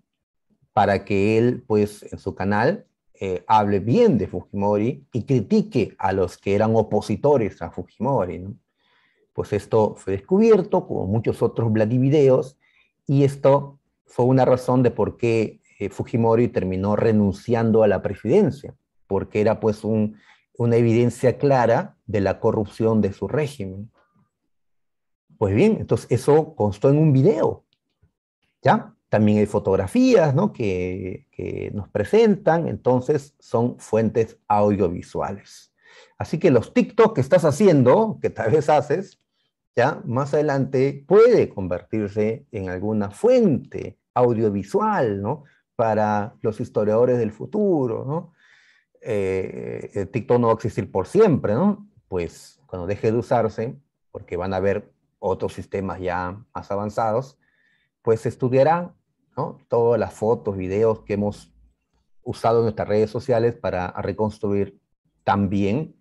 para que él, pues, en su canal eh, hable bien de Fujimori y critique a los que eran opositores a Fujimori. ¿no? Pues esto fue descubierto, como muchos otros Vladivideos, y esto fue una razón de por qué eh, Fujimori terminó renunciando a la presidencia, porque era pues una evidencia clara de la corrupción de su régimen. Pues bien, entonces eso constó en un video, ¿ya? También hay fotografías que, nos presentan, entonces son fuentes audiovisuales. Así que los TikTok que estás haciendo, que tal vez haces, ya más adelante puede convertirse en alguna fuente audiovisual, ¿no? Para los historiadores del futuro, ¿no? Eh, eh, TikTok no va a existir por siempre, ¿no? Pues cuando deje de usarse, porque van a haber otros sistemas ya más avanzados, pues se estudiará todas las fotos, videos que hemos usado en nuestras redes sociales para reconstruir también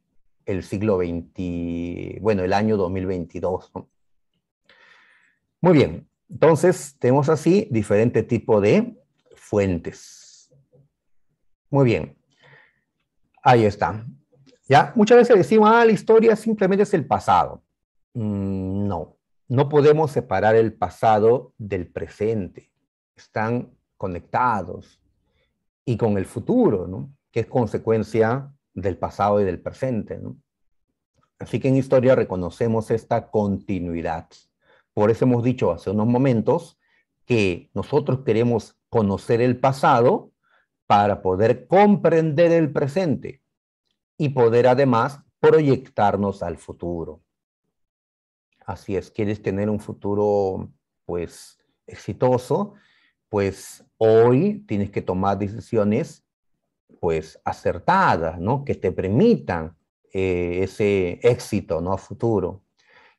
el siglo XX, bueno, el año 2022. Muy bien, entonces tenemos así diferente tipo de fuentes. Muy bien, ahí está. Ya, muchas veces decimos, ah, la historia simplemente es el pasado. Mm, no, no podemos separar el pasado del presente están conectados y con el futuro, ¿no? que es consecuencia del pasado y del presente. ¿no? Así que en historia reconocemos esta continuidad. Por eso hemos dicho hace unos momentos que nosotros queremos conocer el pasado para poder comprender el presente y poder además proyectarnos al futuro. Así es, quieres tener un futuro pues exitoso, pues hoy tienes que tomar decisiones pues acertadas, ¿no? Que te permitan eh, ese éxito, ¿no? A futuro.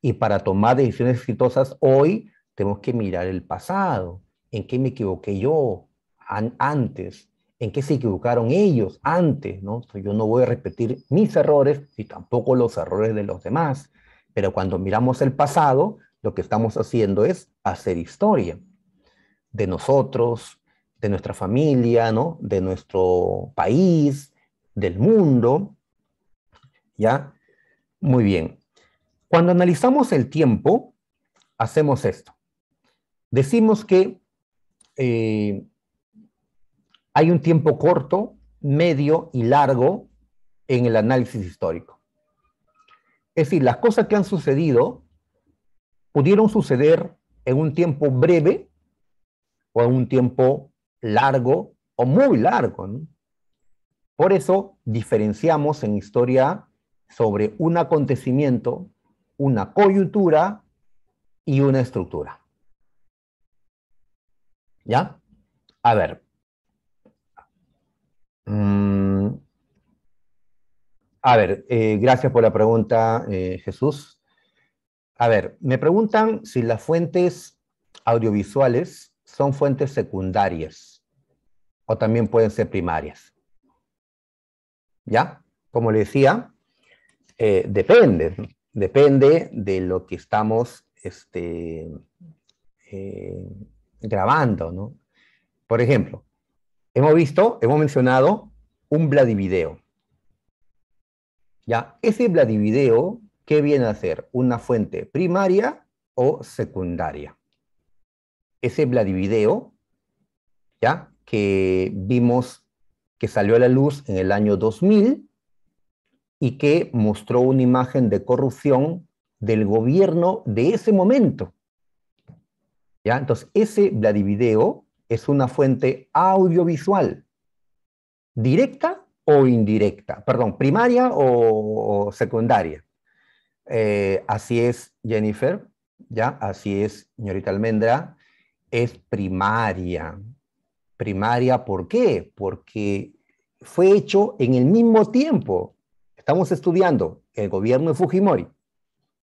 Y para tomar decisiones exitosas hoy tenemos que mirar el pasado, en qué me equivoqué yo antes, en qué se equivocaron ellos antes, ¿no? yo no voy a repetir mis errores y tampoco los errores de los demás, pero cuando miramos el pasado, lo que estamos haciendo es hacer historia de nosotros, de nuestra familia, ¿no? De nuestro país, del mundo. ¿Ya? Muy bien. Cuando analizamos el tiempo, hacemos esto. Decimos que eh, hay un tiempo corto, medio y largo en el análisis histórico. Es decir, las cosas que han sucedido pudieron suceder en un tiempo breve por un tiempo largo o muy largo. Por eso diferenciamos en historia sobre un acontecimiento, una coyuntura y una estructura. ¿Ya? A ver. Mm. A ver, eh, gracias por la pregunta, eh, Jesús. A ver, me preguntan si las fuentes audiovisuales son fuentes secundarias o también pueden ser primarias. ¿Ya? Como le decía, eh, depende, depende de lo que estamos este, eh, grabando, ¿no? Por ejemplo, hemos visto, hemos mencionado un bladivideo, ¿Ya? Ese bladivideo, ¿qué viene a ser? ¿Una fuente primaria o secundaria? ese Vladivideo, ¿ya? Que vimos que salió a la luz en el año 2000 y que mostró una imagen de corrupción del gobierno de ese momento. ¿Ya? Entonces, ese Vladivideo es una fuente audiovisual, directa o indirecta, perdón, primaria o, secundaria. Eh, así es, Jennifer, ¿ya? Así es, señorita Almendra es primaria. Primaria, ¿por qué? Porque fue hecho en el mismo tiempo. Estamos estudiando el gobierno de Fujimori.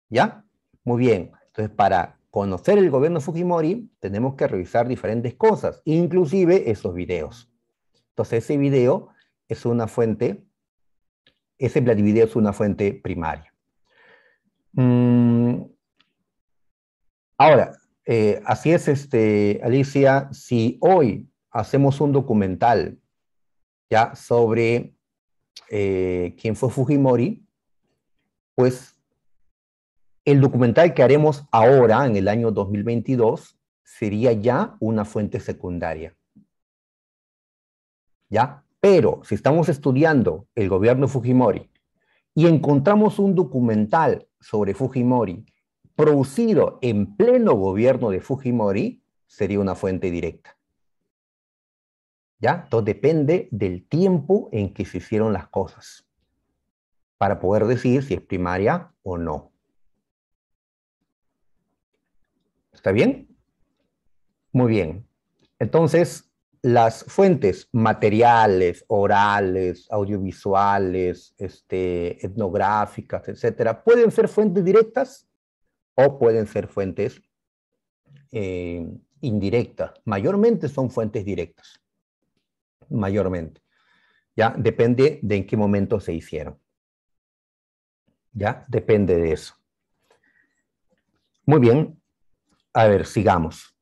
¿Ya? Muy bien. Entonces, para conocer el gobierno de Fujimori, tenemos que revisar diferentes cosas, inclusive esos videos. Entonces, ese video es una fuente, ese video es una fuente primaria. Mm, ahora, eh, así es, este, Alicia, si hoy hacemos un documental ya sobre eh, quién fue Fujimori, pues el documental que haremos ahora, en el año 2022, sería ya una fuente secundaria. ¿Ya? Pero si estamos estudiando el gobierno Fujimori y encontramos un documental sobre Fujimori producido en pleno gobierno de Fujimori sería una fuente directa. ¿Ya? Todo depende del tiempo en que se hicieron las cosas para poder decir si es primaria o no. ¿Está bien? Muy bien. Entonces, las fuentes materiales, orales, audiovisuales, este, etnográficas, etcétera, pueden ser fuentes directas o pueden ser fuentes eh, indirectas. Mayormente son fuentes directas. Mayormente. Ya depende de en qué momento se hicieron. Ya depende de eso. Muy bien. A ver, sigamos.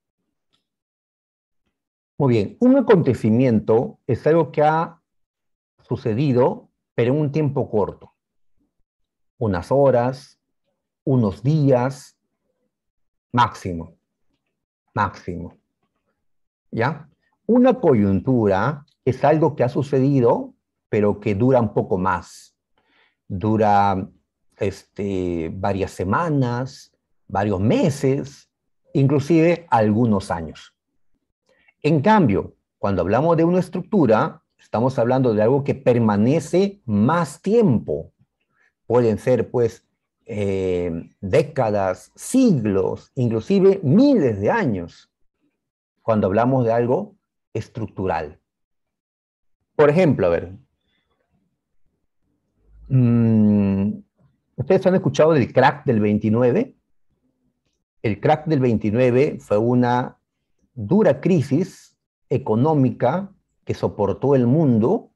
Muy bien. Un acontecimiento es algo que ha sucedido, pero en un tiempo corto. Unas horas, unos días máximo, máximo. ¿Ya? Una coyuntura es algo que ha sucedido, pero que dura un poco más. Dura este, varias semanas, varios meses, inclusive algunos años. En cambio, cuando hablamos de una estructura, estamos hablando de algo que permanece más tiempo. Pueden ser, pues, eh, décadas, siglos, inclusive miles de años, cuando hablamos de algo estructural. Por ejemplo, a ver, mm, ¿ustedes han escuchado del crack del 29? El crack del 29 fue una dura crisis económica que soportó el mundo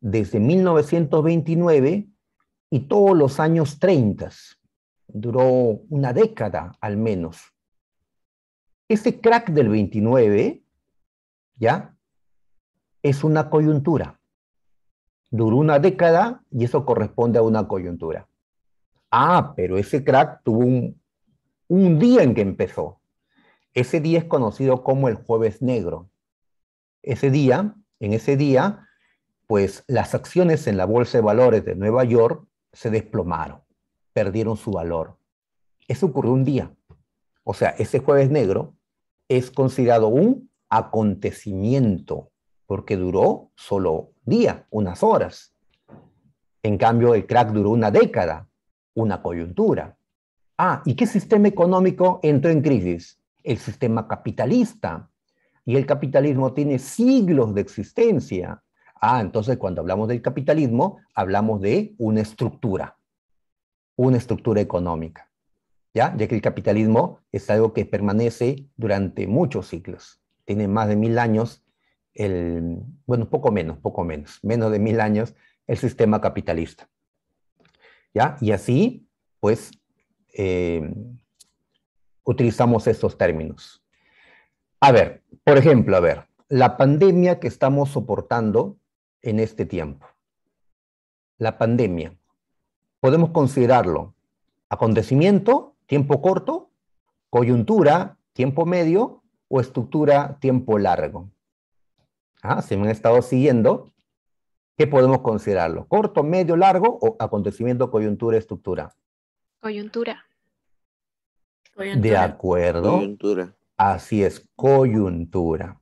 desde 1929 y todos los años 30. Duró una década al menos. Ese crack del 29, ¿ya? Es una coyuntura. Duró una década y eso corresponde a una coyuntura. Ah, pero ese crack tuvo un, un día en que empezó. Ese día es conocido como el jueves negro. Ese día, en ese día, pues las acciones en la Bolsa de Valores de Nueva York se desplomaron, perdieron su valor. Eso ocurrió un día. O sea, ese jueves negro es considerado un acontecimiento porque duró solo día, unas horas. En cambio, el crack duró una década, una coyuntura. Ah, ¿y qué sistema económico entró en crisis? El sistema capitalista. Y el capitalismo tiene siglos de existencia Ah, entonces cuando hablamos del capitalismo, hablamos de una estructura, una estructura económica, ¿ya? Ya que el capitalismo es algo que permanece durante muchos ciclos, tiene más de mil años, el, bueno, poco menos, poco menos, menos de mil años el sistema capitalista, ¿ya? Y así, pues, eh, utilizamos estos términos. A ver, por ejemplo, a ver, la pandemia que estamos soportando en este tiempo. La pandemia. Podemos considerarlo acontecimiento, tiempo corto, coyuntura, tiempo medio o estructura, tiempo largo. Ah, si me han estado siguiendo, ¿qué podemos considerarlo? ¿Corto, medio, largo o acontecimiento, coyuntura, estructura? Coyuntura. De acuerdo. Coyuntura. Así es, coyuntura.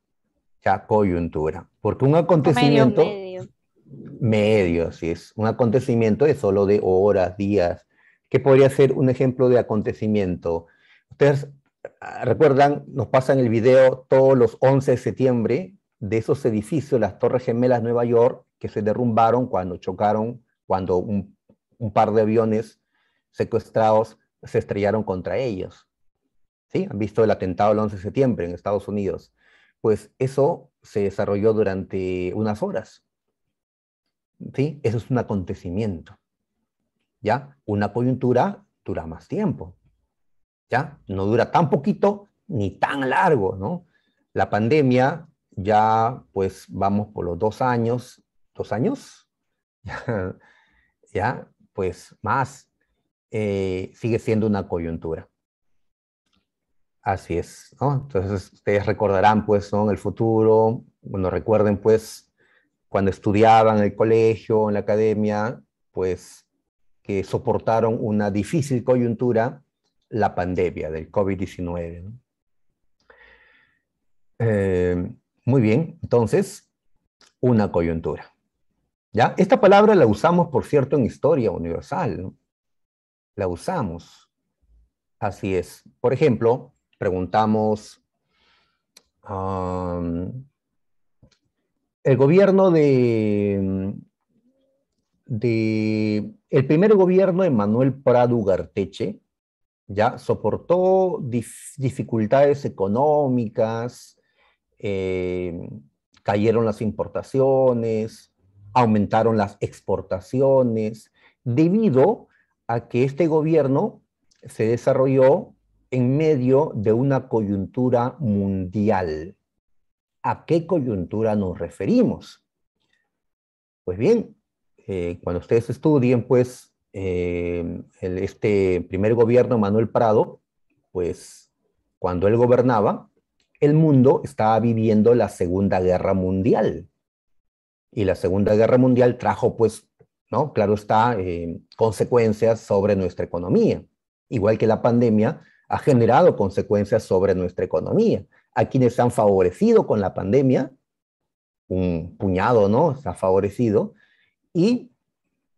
Ya, coyuntura. Porque un acontecimiento medios, si es un acontecimiento es solo de horas, días. ¿Qué podría ser un ejemplo de acontecimiento? Ustedes ah, recuerdan, nos pasan el video todos los 11 de septiembre de esos edificios, las Torres Gemelas Nueva York, que se derrumbaron cuando chocaron, cuando un, un par de aviones secuestrados se estrellaron contra ellos. ¿Sí? Han visto el atentado del 11 de septiembre en Estados Unidos. Pues eso se desarrolló durante unas horas. ¿sí? Eso es un acontecimiento. ¿Ya? Una coyuntura dura más tiempo. ¿Ya? No dura tan poquito ni tan largo, ¿no? La pandemia ya, pues, vamos por los dos años, dos años, ya, pues más, eh, sigue siendo una coyuntura. Así es, ¿no? Entonces, ustedes recordarán, pues, ¿no? el futuro, bueno, recuerden, pues, cuando estudiaban en el colegio, en la academia, pues que soportaron una difícil coyuntura, la pandemia del COVID-19. Eh, muy bien, entonces, una coyuntura. ¿ya? Esta palabra la usamos, por cierto, en historia universal. La usamos. Así es. Por ejemplo, preguntamos, um, el gobierno mm, de, el primer gobierno de Manuel Prado Ugarteche, ya soportó dificultades económicas, eh, cayeron las importaciones, aumentaron las exportaciones, debido a que este gobierno se desarrolló en medio de una coyuntura mundial. ¿a qué coyuntura nos referimos? Pues bien, eh, cuando ustedes estudien, pues, em, este primer gobierno, Manuel Prado, pues, cuando él gobernaba, el mundo estaba viviendo la Segunda Guerra Mundial. Y la Segunda Guerra Mundial trajo, pues, ¿no? Claro está, em, consecuencias sobre nuestra economía. Igual que la pandemia ha generado consecuencias sobre nuestra economía a quienes se han favorecido con la pandemia, un puñado, ¿no? Se ha favorecido, y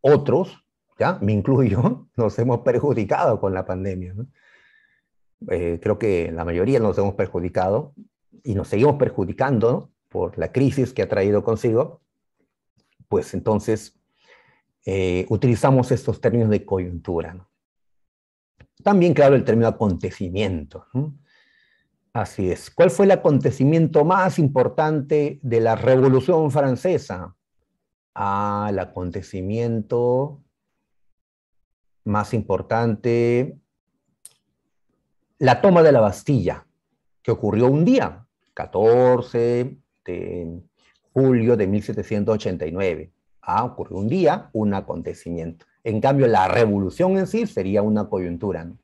otros, ya, me incluyo, nos hemos perjudicado con la pandemia. ¿no? Eh, creo que la mayoría nos hemos perjudicado y nos seguimos perjudicando por la crisis que ha traído consigo. Pues entonces eh, utilizamos estos términos de coyuntura. ¿no? También, claro, el término acontecimiento. ¿no? Así es. ¿Cuál fue el acontecimiento más importante de la Revolución Francesa? Ah, el acontecimiento más importante, la toma de la Bastilla, que ocurrió un día, 14 de julio de 1789. Ah, ocurrió un día, un acontecimiento. En cambio, la revolución en sí sería una coyuntura. ¿no?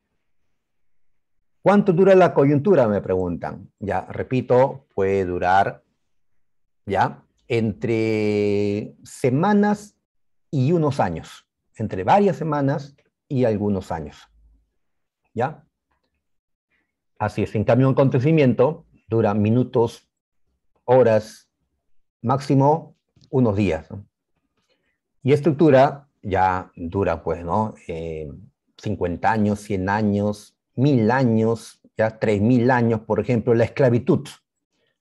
¿Cuánto dura la coyuntura? Me preguntan. Ya, repito, puede durar, ya, entre semanas y unos años, entre varias semanas y algunos años. ¿Ya? Así es, en cambio un acontecimiento dura minutos, horas, máximo unos días. Y estructura ya dura, pues, ¿no? 50 eh, años, 100 años, mil años, ya tres mil años, por ejemplo, la esclavitud.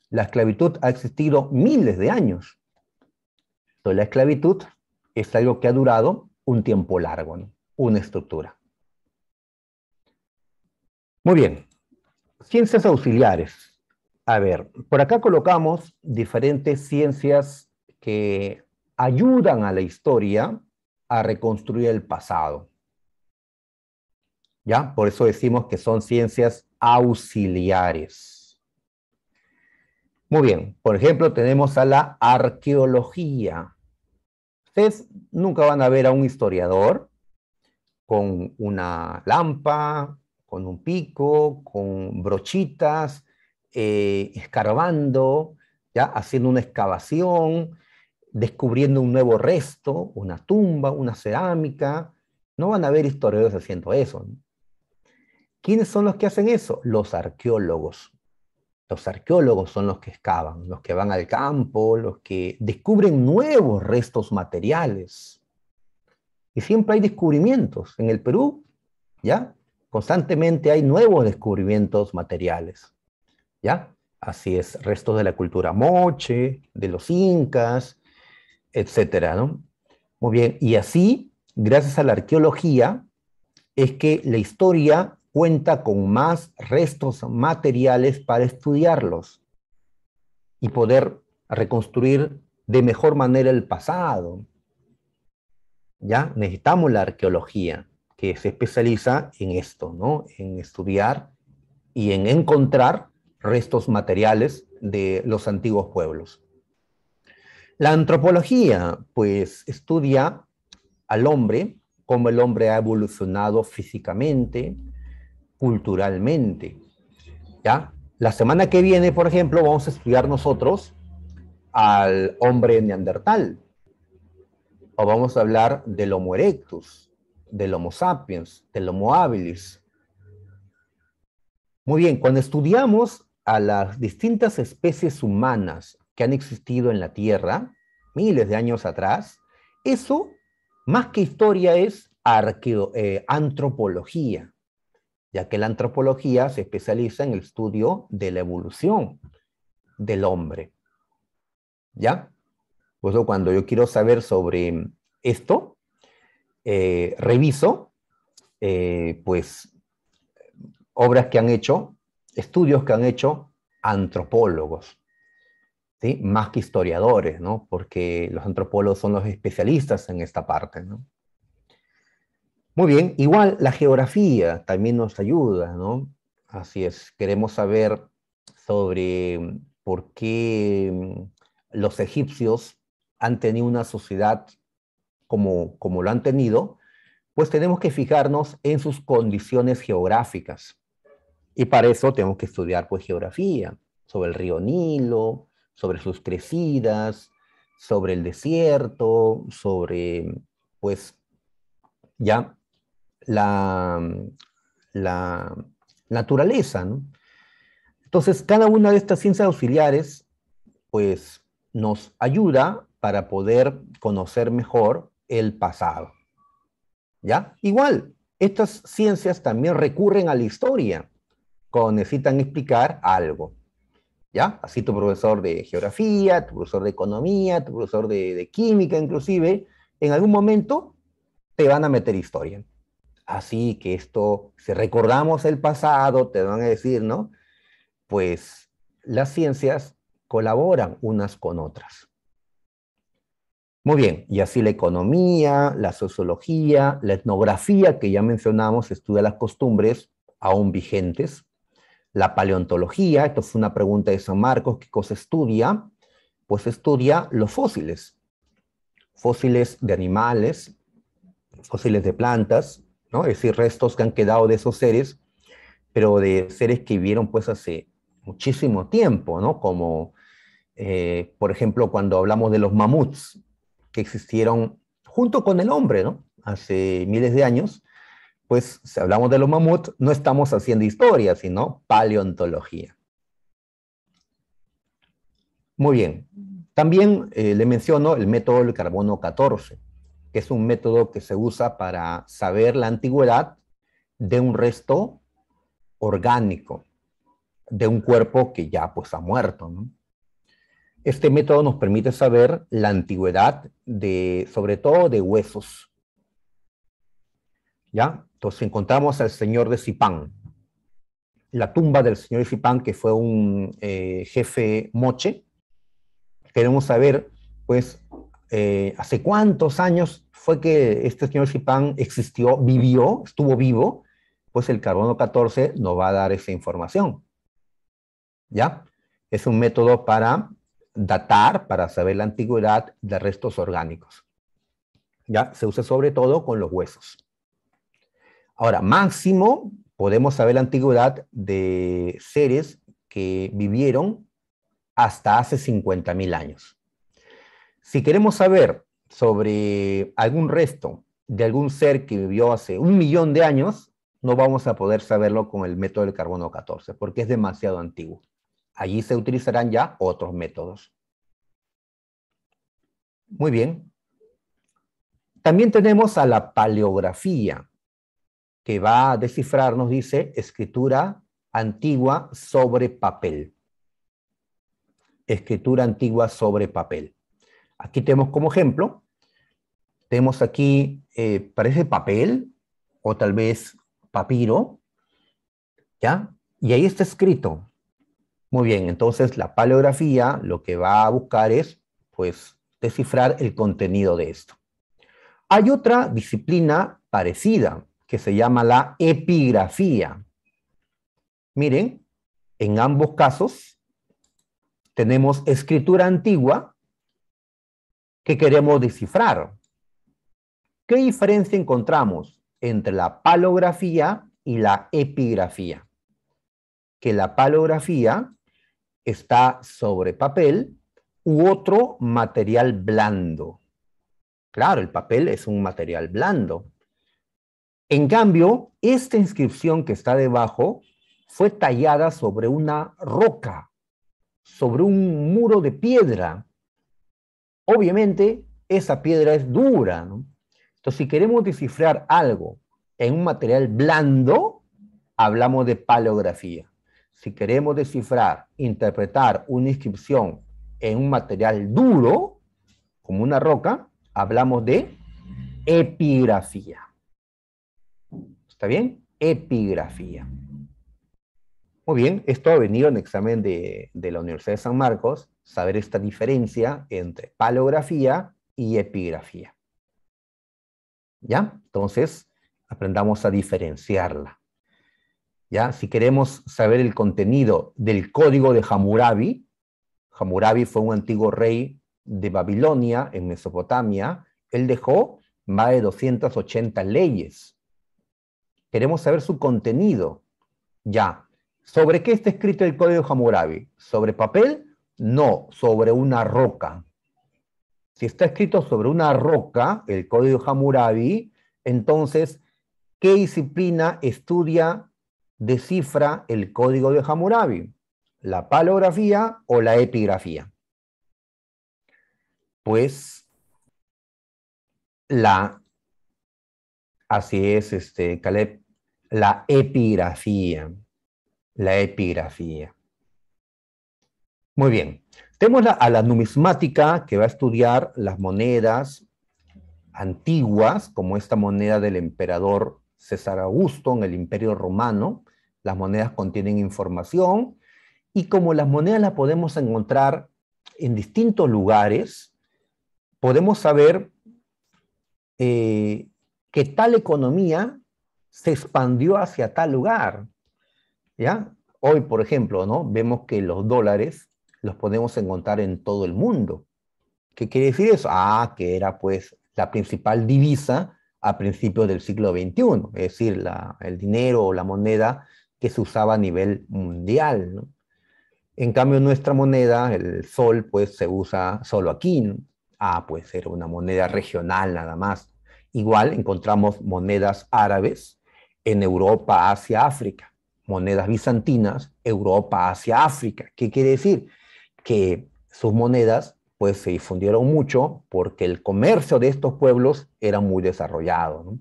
La esclavitud ha existido miles de años. Entonces, la esclavitud es algo que ha durado un tiempo largo, una estructura. Muy bien, ciencias auxiliares. A ver, por acá colocamos diferentes ciencias que ayudan a la historia a reconstruir el pasado. ¿ya? Por eso decimos que son ciencias auxiliares. Muy bien, por ejemplo, tenemos a la arqueología. Ustedes nunca van a ver a un historiador con una lampa, con un pico, con brochitas, eh, escarbando, ¿ya? haciendo una excavación, descubriendo un nuevo resto, una tumba, una cerámica. No van a ver historiadores haciendo eso. ¿Quiénes son los que hacen eso? Los arqueólogos. Los arqueólogos son los que excavan, los que van al campo, los que descubren nuevos restos materiales. Y siempre hay descubrimientos. En el Perú, ¿ya? Constantemente hay nuevos descubrimientos materiales, ¿ya? Así es, restos de la cultura moche, de los incas, etcétera, ¿no? Muy bien, y así, gracias a la arqueología, es que la historia cuenta con más restos materiales para estudiarlos y poder reconstruir de mejor manera el pasado. ¿Ya? Necesitamos la arqueología, que se especializa en esto, ¿no? En estudiar y en encontrar restos materiales de los antiguos pueblos. La antropología, pues, estudia al hombre, cómo el hombre ha evolucionado físicamente, culturalmente. ¿Ya? La semana que viene, por ejemplo, vamos a estudiar nosotros al hombre neandertal. O vamos a hablar del Homo erectus, del Homo sapiens, del Homo habilis. Muy bien, cuando estudiamos a las distintas especies humanas que han existido en la Tierra, miles de años atrás, eso, más que historia, es arqueo, eh, antropología ya que la antropología se especializa en el estudio de la evolución del hombre. ¿Ya? Por eso cuando yo quiero saber sobre esto, eh, reviso, eh, pues, obras que han hecho, estudios que han hecho antropólogos, ¿sí? más que historiadores, ¿no? Porque los antropólogos son los especialistas en esta parte, ¿no? Muy bien, igual la geografía también nos ayuda, ¿no? Así es, queremos saber sobre mm, por qué mm, los egipcios han tenido una sociedad como, como lo han tenido, pues tenemos que fijarnos en sus condiciones geográficas. Y para eso tenemos que estudiar pues geografía, sobre el río Nilo, sobre sus crecidas, sobre el desierto, sobre mm, pues ya la, naturaleza. Entonces, cada una de estas ciencias auxiliares, pues, nos ayuda para poder conocer mejor el pasado. ¿Ya? Igual, estas ciencias también recurren a la historia cuando necesitan explicar algo. ¿Ya? Así tu profesor de geografía, tu profesor de economía, tu profesor de, de química, inclusive, en algún momento te van a meter historia así que esto, si recordamos el pasado, te van a decir, ¿no? Pues las ciencias colaboran unas con otras. Muy bien, y así la economía, la sociología, la etnografía que ya mencionamos, estudia las costumbres aún vigentes. La paleontología, esto fue una pregunta de San Marcos, ¿qué cosa estudia? Pues estudia los fósiles, fósiles de animales, fósiles de plantas, es decir, restos que han quedado de esos seres, pero de seres que vivieron pues hace muchísimo tiempo, ¿no? Como, eh, por ejemplo, cuando hablamos de los mamuts, que existieron junto con el hombre, ¿no? Hace miles de años, pues si hablamos de los mamuts, no estamos haciendo historia, sino paleontología. Muy bien. También eh, le menciono el método del carbono 14 que es un método que se usa para saber la antigüedad de un resto orgánico, de un cuerpo que ya pues ha muerto. Este método nos permite saber la antigüedad de, sobre todo, de huesos. ¿Ya? Entonces encontramos al señor de Zipán. La tumba del señor de Zipán, que fue un eh, jefe moche. Queremos saber, pues, eh, hace cuántos años fue que este señor Chipán existió, vivió, estuvo vivo, pues el carbono 14 nos va a dar esa información. ¿Ya? Es un método para datar, para saber la antigüedad de restos orgánicos. ¿Ya? Se usa sobre todo con los huesos. Ahora, máximo podemos saber la antigüedad de seres que vivieron hasta hace 50.000 años. Si queremos saber sobre algún resto de algún ser que vivió hace un millón de años, no vamos a poder saberlo con el método del carbono 14, porque es demasiado antiguo. Allí se utilizarán ya otros métodos. Muy bien. También tenemos a la paleografía, que va a descifrar, nos dice, escritura antigua sobre papel. Escritura antigua sobre papel. Aquí tenemos como ejemplo, tenemos aquí, eh, parece papel o tal vez papiro, ¿ya? Y ahí está escrito. Muy bien, entonces la paleografía lo que va a buscar es, pues, descifrar el contenido de esto. Hay otra disciplina parecida que se llama la epigrafía. Miren, en ambos casos tenemos escritura antigua ¿Qué queremos descifrar. ¿Qué diferencia encontramos entre la palografía y la epigrafía? Que la palografía está sobre papel u otro material blando. Claro, el papel es un material blando. En cambio, esta inscripción que está debajo fue tallada sobre una roca, sobre un muro de piedra, Obviamente, esa piedra es dura, Entonces, si queremos descifrar algo en un material blando, hablamos de paleografía. Si queremos descifrar, interpretar una inscripción en un material duro, como una roca, hablamos de epigrafía. ¿Está bien? Epigrafía. Muy bien, esto ha venido en examen de, la Universidad de San Marcos, saber esta diferencia entre palografía y epigrafía. ¿Ya? Entonces, aprendamos a diferenciarla. ¿Ya? Si queremos saber el contenido del código de Hammurabi, Hammurabi fue un antiguo rey de Babilonia, en Mesopotamia, él dejó más de 280 leyes. Queremos saber su contenido. Ya, ¿Sobre qué está escrito el código Hammurabi? ¿Sobre papel? No, sobre una roca. Si está escrito sobre una roca, el código Hammurabi, entonces, ¿qué disciplina estudia, descifra el código de Hammurabi? ¿La palografía o la epigrafía? Pues la, así es, este, Caleb, la epigrafía la epigrafía. Muy bien, tenemos a la numismática que va a estudiar las monedas antiguas, como esta moneda del emperador César Augusto en el Imperio Romano. Las monedas contienen información y como las monedas las podemos encontrar en distintos lugares, podemos saber eh, que tal economía se expandió hacia tal lugar Hoy, por ejemplo, ¿no? vemos que los dólares los podemos encontrar en todo el mundo. ¿Qué quiere decir eso? Ah, que era pues la principal divisa a principios del siglo XXI, es decir, el dinero o la moneda que se usaba a nivel mundial. ¿no? En cambio, nuestra moneda, el sol, pues se usa solo aquí. Ah, pues era una moneda regional nada más. Igual encontramos monedas árabes en Europa, Asia, África monedas bizantinas, Europa hacia África. ¿Qué quiere decir? Que sus monedas pues se difundieron mucho porque el comercio de estos pueblos era muy desarrollado.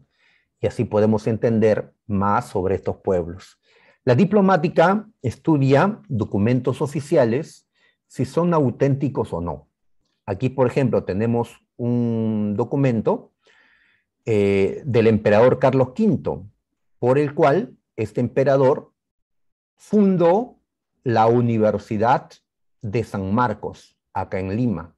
Y así podemos entender más sobre estos pueblos. La diplomática estudia documentos oficiales, si son auténticos o no. Aquí, por ejemplo, tenemos un documento eh, del emperador Carlos V, por el cual este emperador fundó la Universidad de San Marcos, acá en Lima,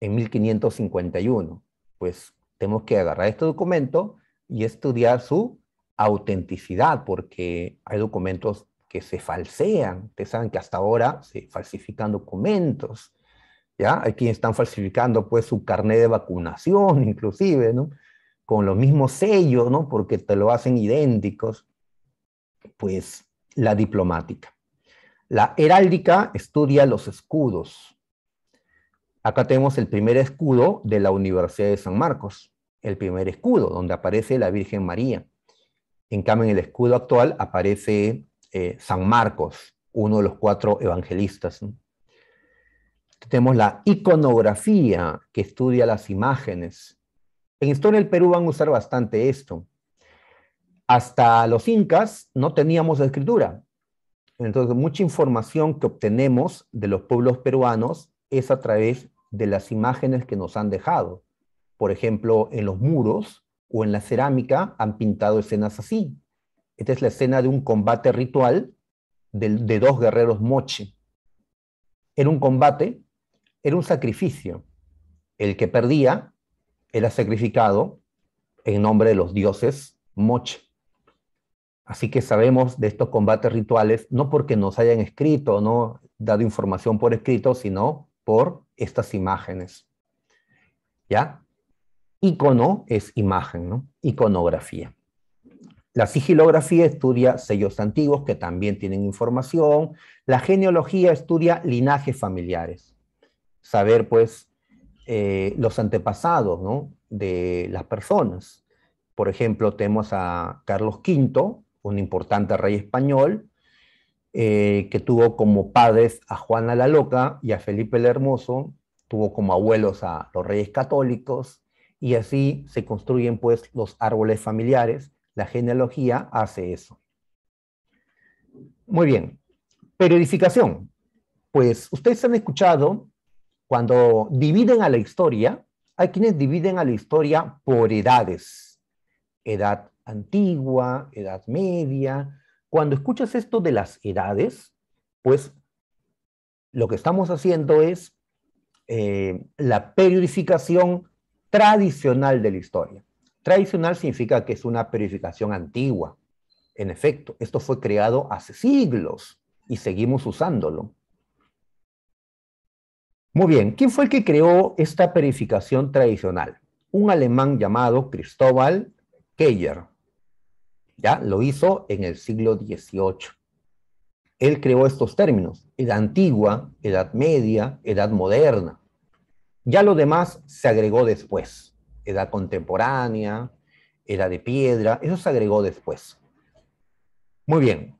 en 1551. Pues tenemos que agarrar este documento y estudiar su autenticidad, porque hay documentos que se falsean. Ustedes saben que hasta ahora se falsifican documentos. ¿ya? Hay quienes están falsificando pues su carnet de vacunación, inclusive, ¿no? Con los mismos sellos, ¿no? Porque te lo hacen idénticos. Pues la diplomática. La heráldica estudia los escudos. Acá tenemos el primer escudo de la Universidad de San Marcos, el primer escudo donde aparece la Virgen María. En cambio, en el escudo actual aparece eh, San Marcos, uno de los cuatro evangelistas. Tenemos la iconografía que estudia las imágenes. En historia del Perú van a usar bastante esto hasta los incas no teníamos escritura. Entonces, mucha información que obtenemos de los pueblos peruanos es a través de las imágenes que nos han dejado. Por ejemplo, en los muros o en la cerámica han pintado escenas así. Esta es la escena de un combate ritual de, de dos guerreros moche. Era un combate, era un sacrificio. El que perdía era sacrificado en nombre de los dioses moche. Así que sabemos de estos combates rituales no porque nos hayan escrito, no dado información por escrito, sino por estas imágenes. ¿Ya? Icono es imagen, ¿no? Iconografía. La sigilografía estudia sellos antiguos que también tienen información. La genealogía estudia linajes familiares. Saber, pues, eh, los antepasados ¿no? de las personas. Por ejemplo, tenemos a Carlos V, un importante rey español, eh, que tuvo como padres a Juana la Loca y a Felipe el Hermoso, tuvo como abuelos a los reyes católicos, y así se construyen pues los árboles familiares, la genealogía hace eso. Muy bien, periodificación. Pues ustedes han escuchado, cuando dividen a la historia, hay quienes dividen a la historia por edades, edad antigua, Edad Media. Cuando escuchas esto de las edades, pues lo que estamos haciendo es eh, la periodificación tradicional de la historia. Tradicional significa que es una periodificación antigua. En efecto, esto fue creado hace siglos y seguimos usándolo. Muy bien, ¿quién fue el que creó esta periodificación tradicional? Un alemán llamado Cristóbal Keyer. ¿ya? Lo hizo en el siglo XVIII. Él creó estos términos, edad antigua, edad media, edad moderna. Ya lo demás se agregó después, edad contemporánea, edad de piedra, eso se agregó después. Muy bien,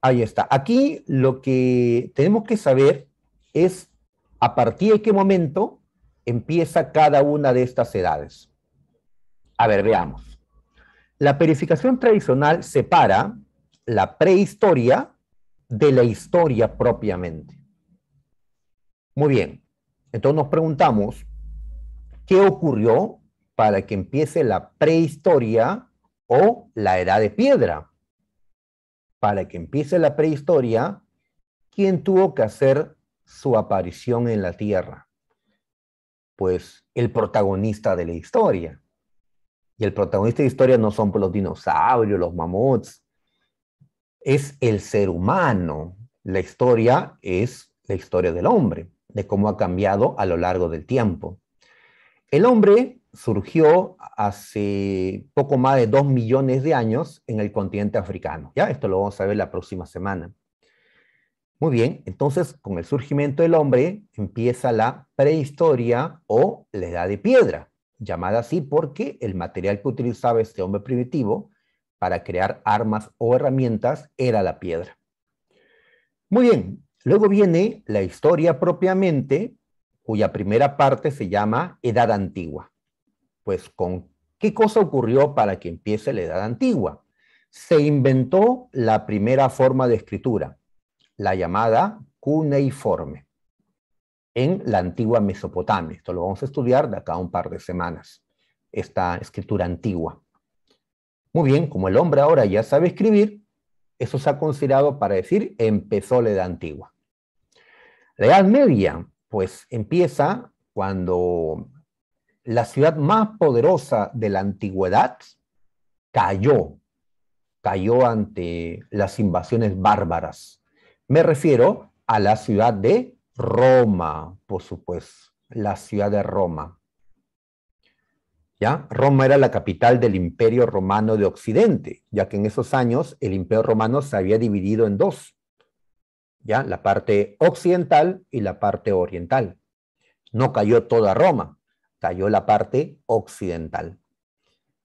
ahí está. Aquí lo que tenemos que saber es a partir de qué momento empieza cada una de estas edades. A ver, veamos. La perificación tradicional separa la prehistoria de la historia propiamente. Muy bien, entonces nos preguntamos, ¿qué ocurrió para que empiece la prehistoria o la edad de piedra? Para que empiece la prehistoria, ¿quién tuvo que hacer su aparición en la Tierra? Pues el protagonista de la historia, y el protagonista de historia no son los dinosaurios, los mamuts, es el ser humano. La historia es la historia del hombre, de cómo ha cambiado a lo largo del tiempo. El hombre surgió hace poco más de dos millones de años en el continente africano. Ya esto lo vamos a ver la próxima semana. Muy bien, entonces con el surgimiento del hombre empieza la prehistoria o la edad de piedra llamada así porque el material que utilizaba este hombre primitivo para crear armas o herramientas era la piedra. Muy bien, luego viene la historia propiamente, cuya primera parte se llama Edad Antigua. Pues con qué cosa ocurrió para que empiece la Edad Antigua? Se inventó la primera forma de escritura, la llamada cuneiforme en la antigua Mesopotamia. Esto lo vamos a estudiar de acá a un par de semanas, esta escritura antigua. Muy bien, como el hombre ahora ya sabe escribir, eso se ha considerado para decir empezó la edad antigua. La edad media, pues empieza cuando la ciudad más poderosa de la antigüedad cayó, cayó ante las invasiones bárbaras. Me refiero a la ciudad de Roma, por supuesto, la ciudad de Roma. ¿Ya? Roma era la capital del Imperio Romano de Occidente, ya que en esos años el Imperio Romano se había dividido en dos, ¿ya? La parte occidental y la parte oriental. No cayó toda Roma, cayó la parte occidental.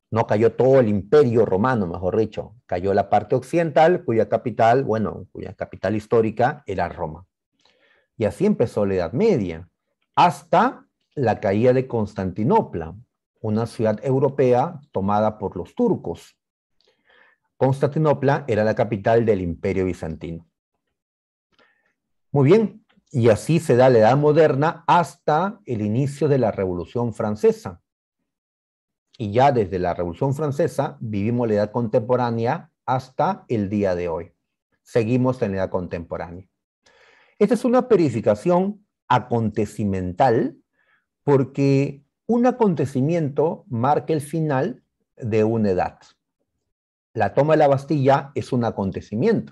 No cayó todo el Imperio Romano, mejor dicho, cayó la parte occidental, cuya capital, bueno, cuya capital histórica era Roma. Y así empezó la Edad Media, hasta la caída de Constantinopla, una ciudad europea tomada por los turcos. Constantinopla era la capital del imperio bizantino. Muy bien, y así se da la Edad Moderna hasta el inicio de la Revolución Francesa. Y ya desde la Revolución Francesa vivimos la Edad Contemporánea hasta el día de hoy. Seguimos en la Edad Contemporánea. Esta es una verificación acontecimental porque un acontecimiento marca el final de una edad. La toma de la Bastilla es un acontecimiento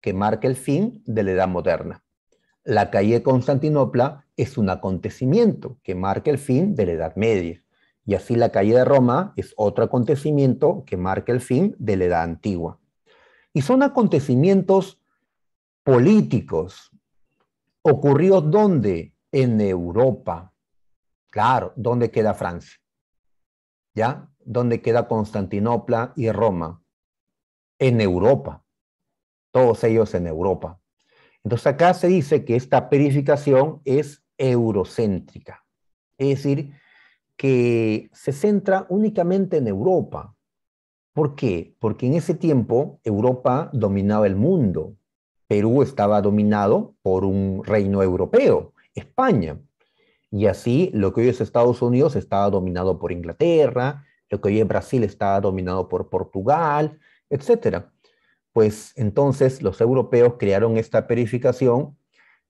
que marca el fin de la edad moderna. La calle de Constantinopla es un acontecimiento que marca el fin de la Edad Media. Y así la calle de Roma es otro acontecimiento que marca el fin de la Edad Antigua. Y son acontecimientos políticos, ¿Ocurrió dónde? En Europa. Claro, ¿dónde queda Francia? ¿Ya? ¿Dónde queda Constantinopla y Roma? En Europa. Todos ellos en Europa. Entonces acá se dice que esta perificación es eurocéntrica. Es decir, que se centra únicamente en Europa. ¿Por qué? Porque en ese tiempo Europa dominaba el mundo. Perú estaba dominado por un reino europeo, España. Y así lo que hoy es Estados Unidos estaba dominado por Inglaterra, lo que hoy es Brasil estaba dominado por Portugal, etc. Pues entonces los europeos crearon esta perificación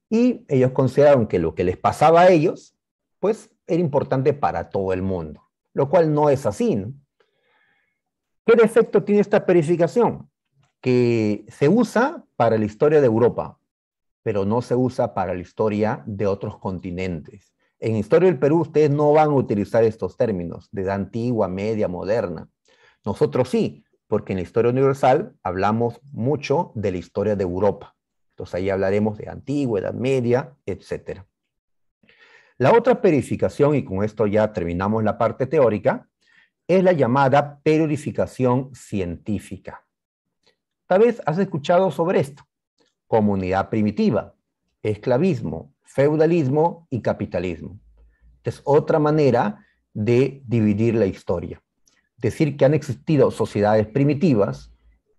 y ellos consideraron que lo que les pasaba a ellos, pues era importante para todo el mundo, lo cual no es así. ¿Qué defecto tiene esta perificación? que se usa para la historia de Europa, pero no se usa para la historia de otros continentes. En historia del Perú ustedes no van a utilizar estos términos de edad antigua, media, moderna. Nosotros sí, porque en la historia universal hablamos mucho de la historia de Europa. Entonces ahí hablaremos de antigua, edad media, etc. La otra periodificación, y con esto ya terminamos la parte teórica, es la llamada periodificación científica. Tal vez has escuchado sobre esto. Comunidad primitiva, esclavismo, feudalismo y capitalismo. Es otra manera de dividir la historia. Decir que han existido sociedades primitivas,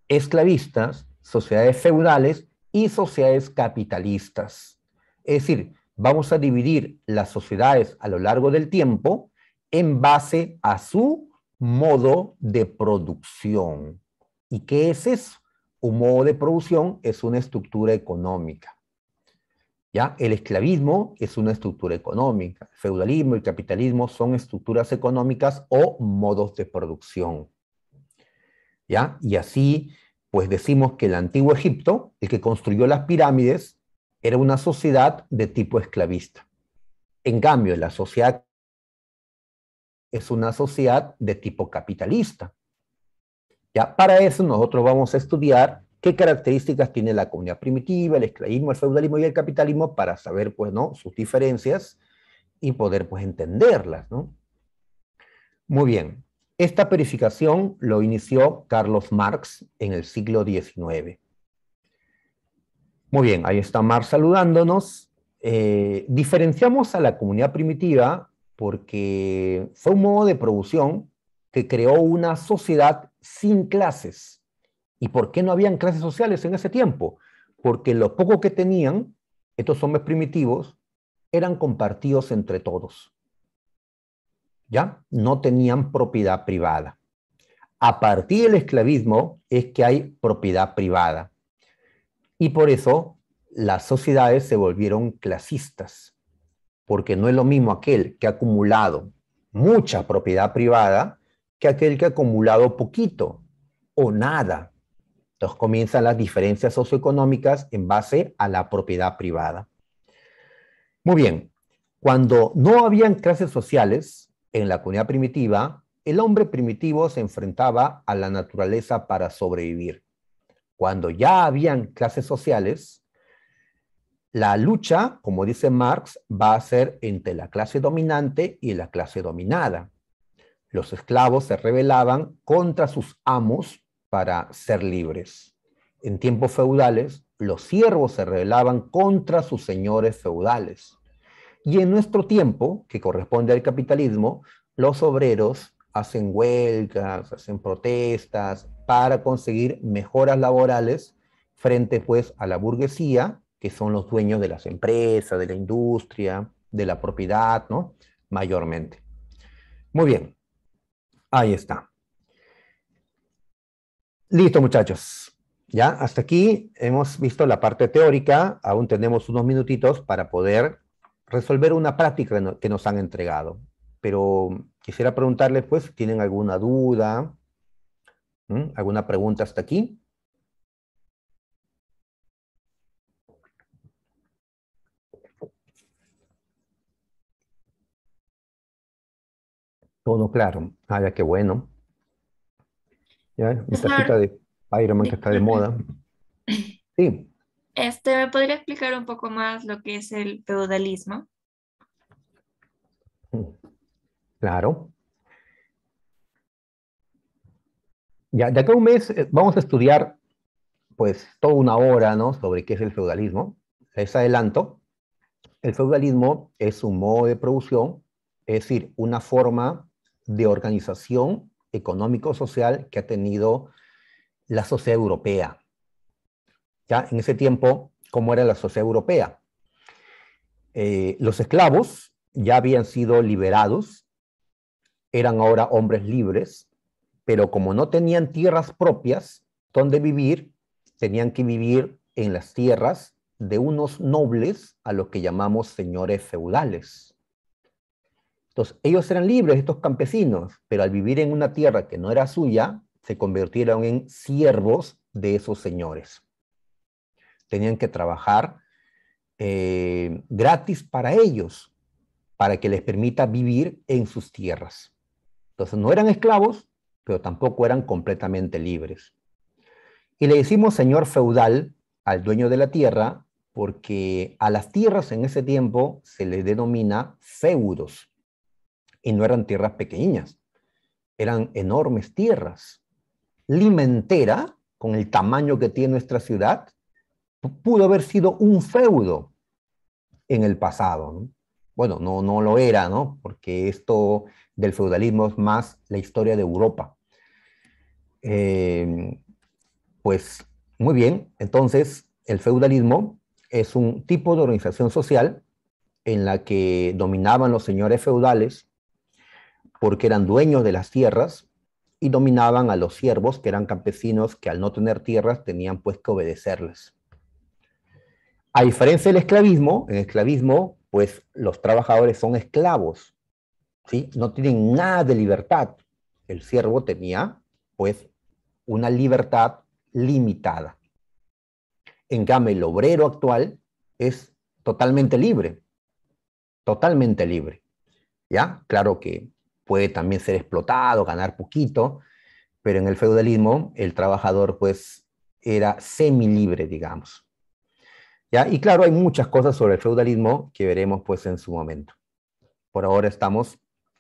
esclavistas, sociedades feudales y sociedades capitalistas. Es decir, vamos a dividir las sociedades a lo largo del tiempo en base a su modo de producción. ¿Y qué es eso? un modo de producción es una estructura económica. ¿Ya? El esclavismo es una estructura económica. El feudalismo y el capitalismo son estructuras económicas o modos de producción. ¿Ya? Y así, pues decimos que el antiguo Egipto, el que construyó las pirámides, era una sociedad de tipo esclavista. En cambio, la sociedad es una sociedad de tipo capitalista para eso nosotros vamos a estudiar qué características tiene la comunidad primitiva, el esclavismo, el feudalismo y el capitalismo para saber, pues, ¿no? Sus diferencias y poder, pues, entenderlas, Muy bien. Esta perificación lo inició Carlos Marx en el siglo XIX. Muy bien, ahí está Marx saludándonos. Eh, diferenciamos a la comunidad primitiva porque fue un modo de producción que creó una sociedad sin clases. ¿Y por qué no habían clases sociales en ese tiempo? Porque lo poco que tenían, estos hombres primitivos, eran compartidos entre todos. ¿Ya? No tenían propiedad privada. A partir del esclavismo es que hay propiedad privada. Y por eso las sociedades se volvieron clasistas, porque no es lo mismo aquel que ha acumulado mucha propiedad privada que aquel que ha acumulado poquito o nada. Entonces comienzan las diferencias socioeconómicas en base a la propiedad privada. Muy bien, cuando no habían clases sociales en la comunidad primitiva, el hombre primitivo se enfrentaba a la naturaleza para sobrevivir. Cuando ya habían clases sociales, la lucha, como dice Marx, va a ser entre la clase dominante y la clase dominada. Los esclavos se rebelaban contra sus amos para ser libres. En tiempos feudales, los siervos se rebelaban contra sus señores feudales. Y en nuestro tiempo, que corresponde al capitalismo, los obreros hacen huelgas, hacen protestas para conseguir mejoras laborales frente pues a la burguesía, que son los dueños de las empresas, de la industria, de la propiedad, ¿no? Mayormente. Muy bien, Ahí está. Listo, muchachos. Ya, hasta aquí hemos visto la parte teórica. Aún tenemos unos minutitos para poder resolver una práctica que nos han entregado. Pero quisiera preguntarles, pues, ¿tienen alguna duda? ¿Alguna pregunta hasta aquí? Todo claro. Ah, ya qué bueno. Ya, mi tarjeta de Man que está de moda. Sí. Este, ¿me podría explicar un poco más lo que es el feudalismo? Claro. Ya, de acá a un mes eh, vamos a estudiar pues toda una hora ¿no? sobre qué es el feudalismo. Les adelanto, el feudalismo es un modo de producción, es decir, una forma de organización económico-social que ha tenido la sociedad europea. Ya en ese tiempo, ¿cómo era la sociedad europea? Eh, los esclavos ya habían sido liberados, eran ahora hombres libres, pero como no tenían tierras propias donde vivir, tenían que vivir en las tierras de unos nobles a los que llamamos señores feudales. Entonces, ellos eran libres, estos campesinos, pero al vivir en una tierra que no era suya, se convirtieron en siervos de esos señores. Tenían que trabajar eh, gratis para ellos, para que les permita vivir en sus tierras. Entonces, no eran esclavos, pero tampoco eran completamente libres. Y le decimos señor feudal al dueño de la tierra, porque a las tierras en ese tiempo se les denomina feudos. Y no eran tierras pequeñas, eran enormes tierras. Lima entera, con el tamaño que tiene nuestra ciudad, pudo haber sido un feudo en el pasado. Bueno, no, no lo era, ¿no? Porque esto del feudalismo es más la historia de Europa. Em, pues muy bien, entonces el feudalismo es un tipo de organización social en la que dominaban los señores feudales porque eran dueños de las tierras y dominaban a los siervos, que eran campesinos que al no tener tierras tenían pues que obedecerles. A diferencia del esclavismo, en esclavismo pues los trabajadores son esclavos, ¿sí? no tienen nada de libertad. El siervo tenía pues una libertad limitada. En cambio, el obrero actual es totalmente libre, totalmente libre. ¿Ya? Claro que puede también ser explotado, ganar poquito, pero en el feudalismo el trabajador pues era semilibre, digamos. ¿Ya? Y claro, hay muchas cosas sobre el feudalismo que veremos pues en su momento. Por ahora estamos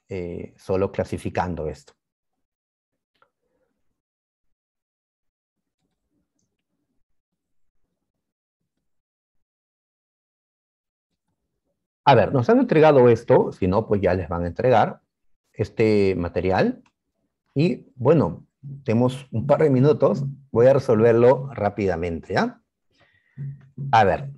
eh, solo clasificando esto. A ver, nos han entregado esto, si no, pues ya les van a entregar este material. Y bueno, tenemos un par de minutos, voy a resolverlo rápidamente, A ver,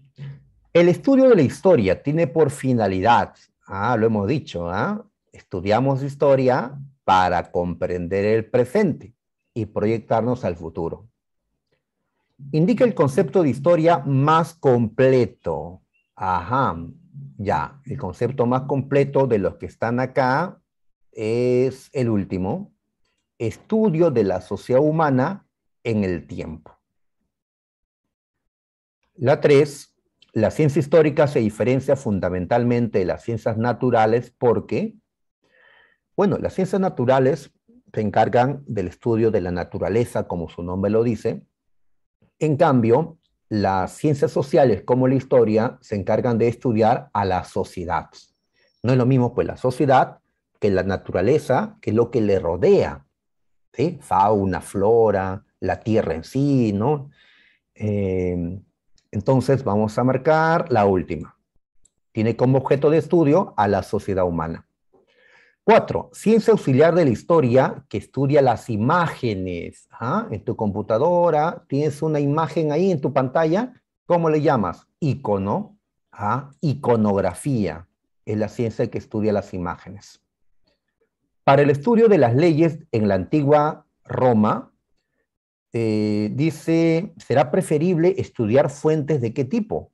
el estudio de la historia tiene por finalidad, ah, lo hemos dicho, ¿ah? estudiamos historia para comprender el presente y proyectarnos al futuro. Indica el concepto de historia más completo. Ajá, ya, el concepto más completo de los que están acá es el último, estudio de la sociedad humana en el tiempo. La tres, la ciencia histórica se diferencia fundamentalmente de las ciencias naturales porque, bueno, las ciencias naturales se encargan del estudio de la naturaleza, como su nombre lo dice. En cambio, las ciencias sociales, como la historia, se encargan de estudiar a la sociedad. No es lo mismo, pues, la sociedad que la naturaleza, que lo que le rodea, fauna, flora, la tierra en sí, ¿no? Em, entonces vamos a marcar la última. Tiene como objeto de estudio a la sociedad humana. Cuatro, ciencia auxiliar de la historia que estudia las imágenes. ¿Ah? En tu computadora tienes una imagen ahí en tu pantalla. ¿Cómo le llamas? Icono. ¿Ah? Iconografía es la ciencia que estudia las imágenes. Para el estudio de las leyes en la antigua Roma, eh, dice, será preferible estudiar fuentes de qué tipo.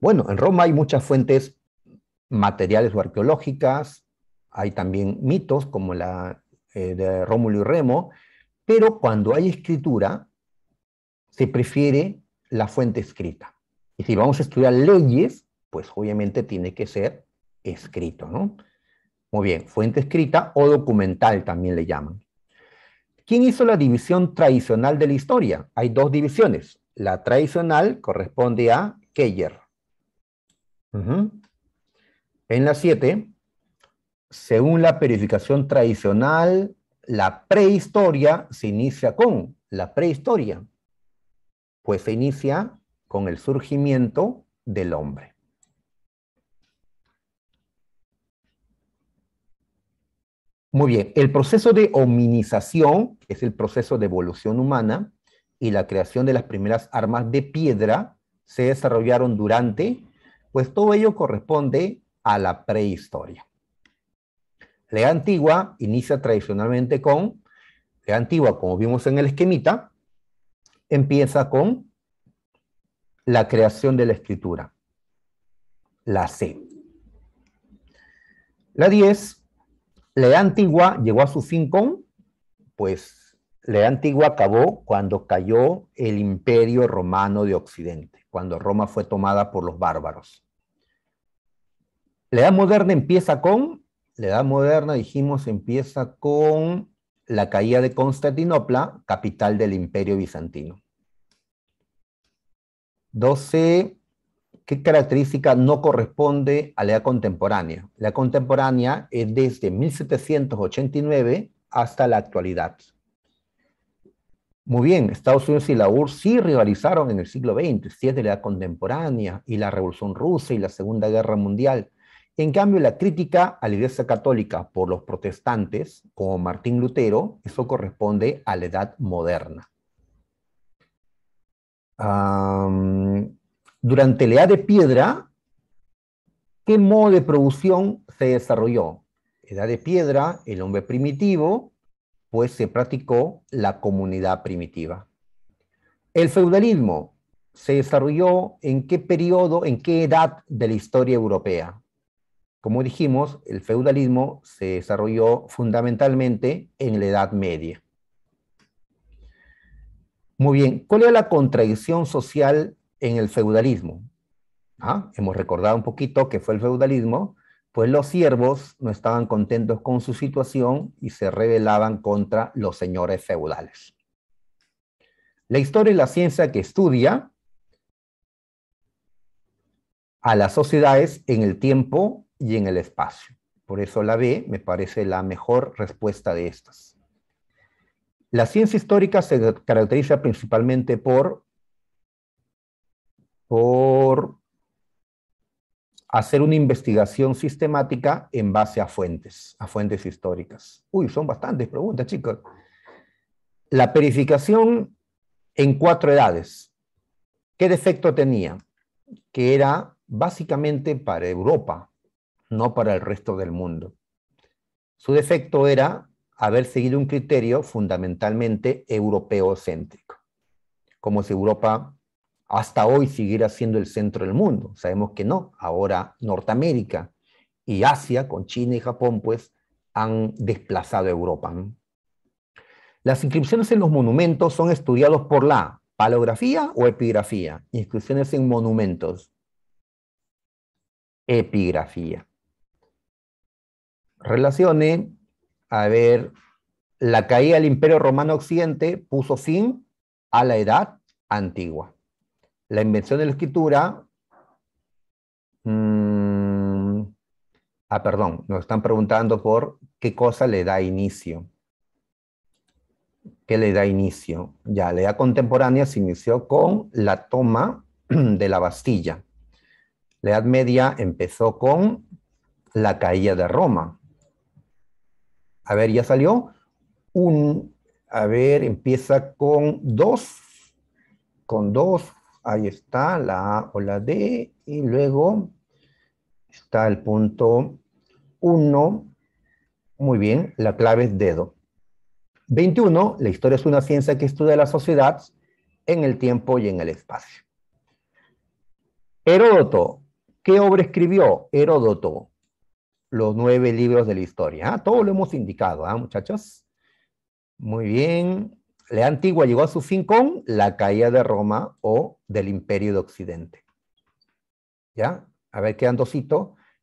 Bueno, en Roma hay muchas fuentes materiales o arqueológicas, hay también mitos como la eh, de Rómulo y Remo, pero cuando hay escritura, se prefiere la fuente escrita. Y si vamos a estudiar leyes, pues obviamente tiene que ser escrito, ¿no? Muy bien, fuente escrita o documental también le llaman. ¿Quién hizo la división tradicional de la historia? Hay dos divisiones. La tradicional corresponde a Keyer. En la 7, según la perificación tradicional, la prehistoria se inicia con la prehistoria, pues se inicia con el surgimiento del hombre. Muy bien, el proceso de hominización, que es el proceso de evolución humana, y la creación de las primeras armas de piedra se desarrollaron durante, pues todo ello corresponde a la prehistoria. La antigua inicia tradicionalmente con, la antigua, como vimos en el esquemita, empieza con la creación de la escritura, la C. La 10 la edad antigua llegó a su fin con, pues, la edad antigua acabó cuando cayó el imperio romano de Occidente, cuando Roma fue tomada por los bárbaros. La edad moderna empieza con, la edad moderna, dijimos, empieza con la caída de Constantinopla, capital del imperio bizantino. 12 ¿qué característica no corresponde a la edad contemporánea? La contemporánea es desde 1789 hasta la actualidad. Muy bien, Estados Unidos y la URSS sí rivalizaron en el siglo XX, sí es de la edad contemporánea, y la Revolución Rusa y la Segunda Guerra Mundial. En cambio, la crítica a la Iglesia Católica por los protestantes, como Martín Lutero, eso corresponde a la edad moderna. Ah... Durante la edad de piedra, ¿qué modo de producción se desarrolló? Edad de piedra, el hombre primitivo, pues se practicó la comunidad primitiva. El feudalismo se desarrolló en qué periodo, en qué edad de la historia europea. Como dijimos, el feudalismo se desarrolló fundamentalmente en la Edad Media. Muy bien, ¿cuál era la contradicción social en el feudalismo. ¿ah? Hemos recordado un poquito que fue el feudalismo, pues los siervos no estaban contentos con su situación y se rebelaban contra los señores feudales. La historia es la ciencia que estudia a las sociedades en el tiempo y en el espacio. Por eso la B me parece la mejor respuesta de estas. La ciencia histórica se caracteriza principalmente por por hacer una investigación sistemática en base a fuentes, a fuentes históricas. Uy, son bastantes preguntas, chicos. La perificación en cuatro edades. ¿Qué defecto tenía? Que era básicamente para Europa, no para el resto del mundo. Su defecto era haber seguido un criterio fundamentalmente europeo-céntrico, como si Europa hasta hoy seguirá siendo el centro del mundo. Sabemos que no. Ahora Norteamérica y Asia, con China y Japón, pues han desplazado a Europa. Las inscripciones en los monumentos son estudiados por la paleografía o epigrafía. Inscripciones en monumentos. Epigrafía. Relacione, a ver, la caída del Imperio Romano Occidente puso fin a la Edad Antigua la invención de la escritura... Mm, ah, perdón, nos están preguntando por qué cosa le da inicio. ¿Qué le da inicio? Ya, la edad contemporánea se inició con la toma de la Bastilla. La Edad Media empezó con la caída de Roma. A ver, ya salió un, a ver, empieza con dos, con dos, ahí está la A o la D, y luego está el punto 1, muy bien, la clave es dedo. 21, la historia es una ciencia que estudia la sociedad en el tiempo y en el espacio. Heródoto, ¿qué obra escribió Heródoto? Los nueve libros de la historia. ¿Ah? Todo lo hemos indicado, ¿ah, muchachos? Muy bien la antigua llegó a su fin con la caída de Roma o del imperio de Occidente. ¿Ya? A ver, qué ando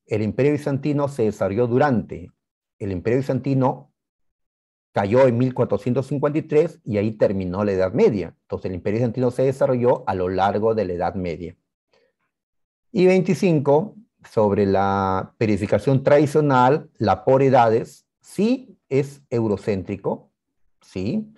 El imperio bizantino se desarrolló durante. El imperio bizantino cayó en 1453 y ahí terminó la Edad Media. Entonces el imperio bizantino se desarrolló a lo largo de la Edad Media. Y 25, sobre la periodificación tradicional, la por edades, sí es eurocéntrico, sí,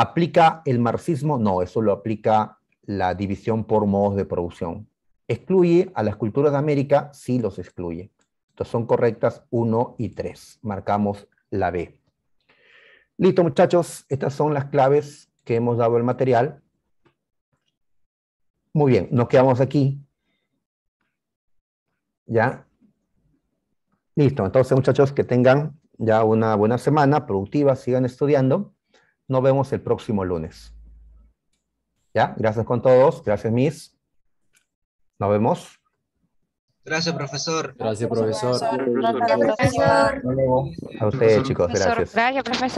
¿Aplica el marxismo? No, eso lo aplica la división por modos de producción. ¿Excluye a las culturas de América? Sí, los excluye. Entonces son correctas 1 y 3. Marcamos la B. Listo, muchachos. Estas son las claves que hemos dado al material. Muy bien, nos quedamos aquí. ¿Ya? Listo, entonces muchachos, que tengan ya una buena semana, productiva, sigan estudiando. Nos vemos el próximo lunes. ¿Ya? Gracias con todos. Gracias, Miss. Nos vemos. Gracias, profesor. Gracias, profesor. Gracias, profesor. A ustedes, chicos. Gracias. Gracias, profesor.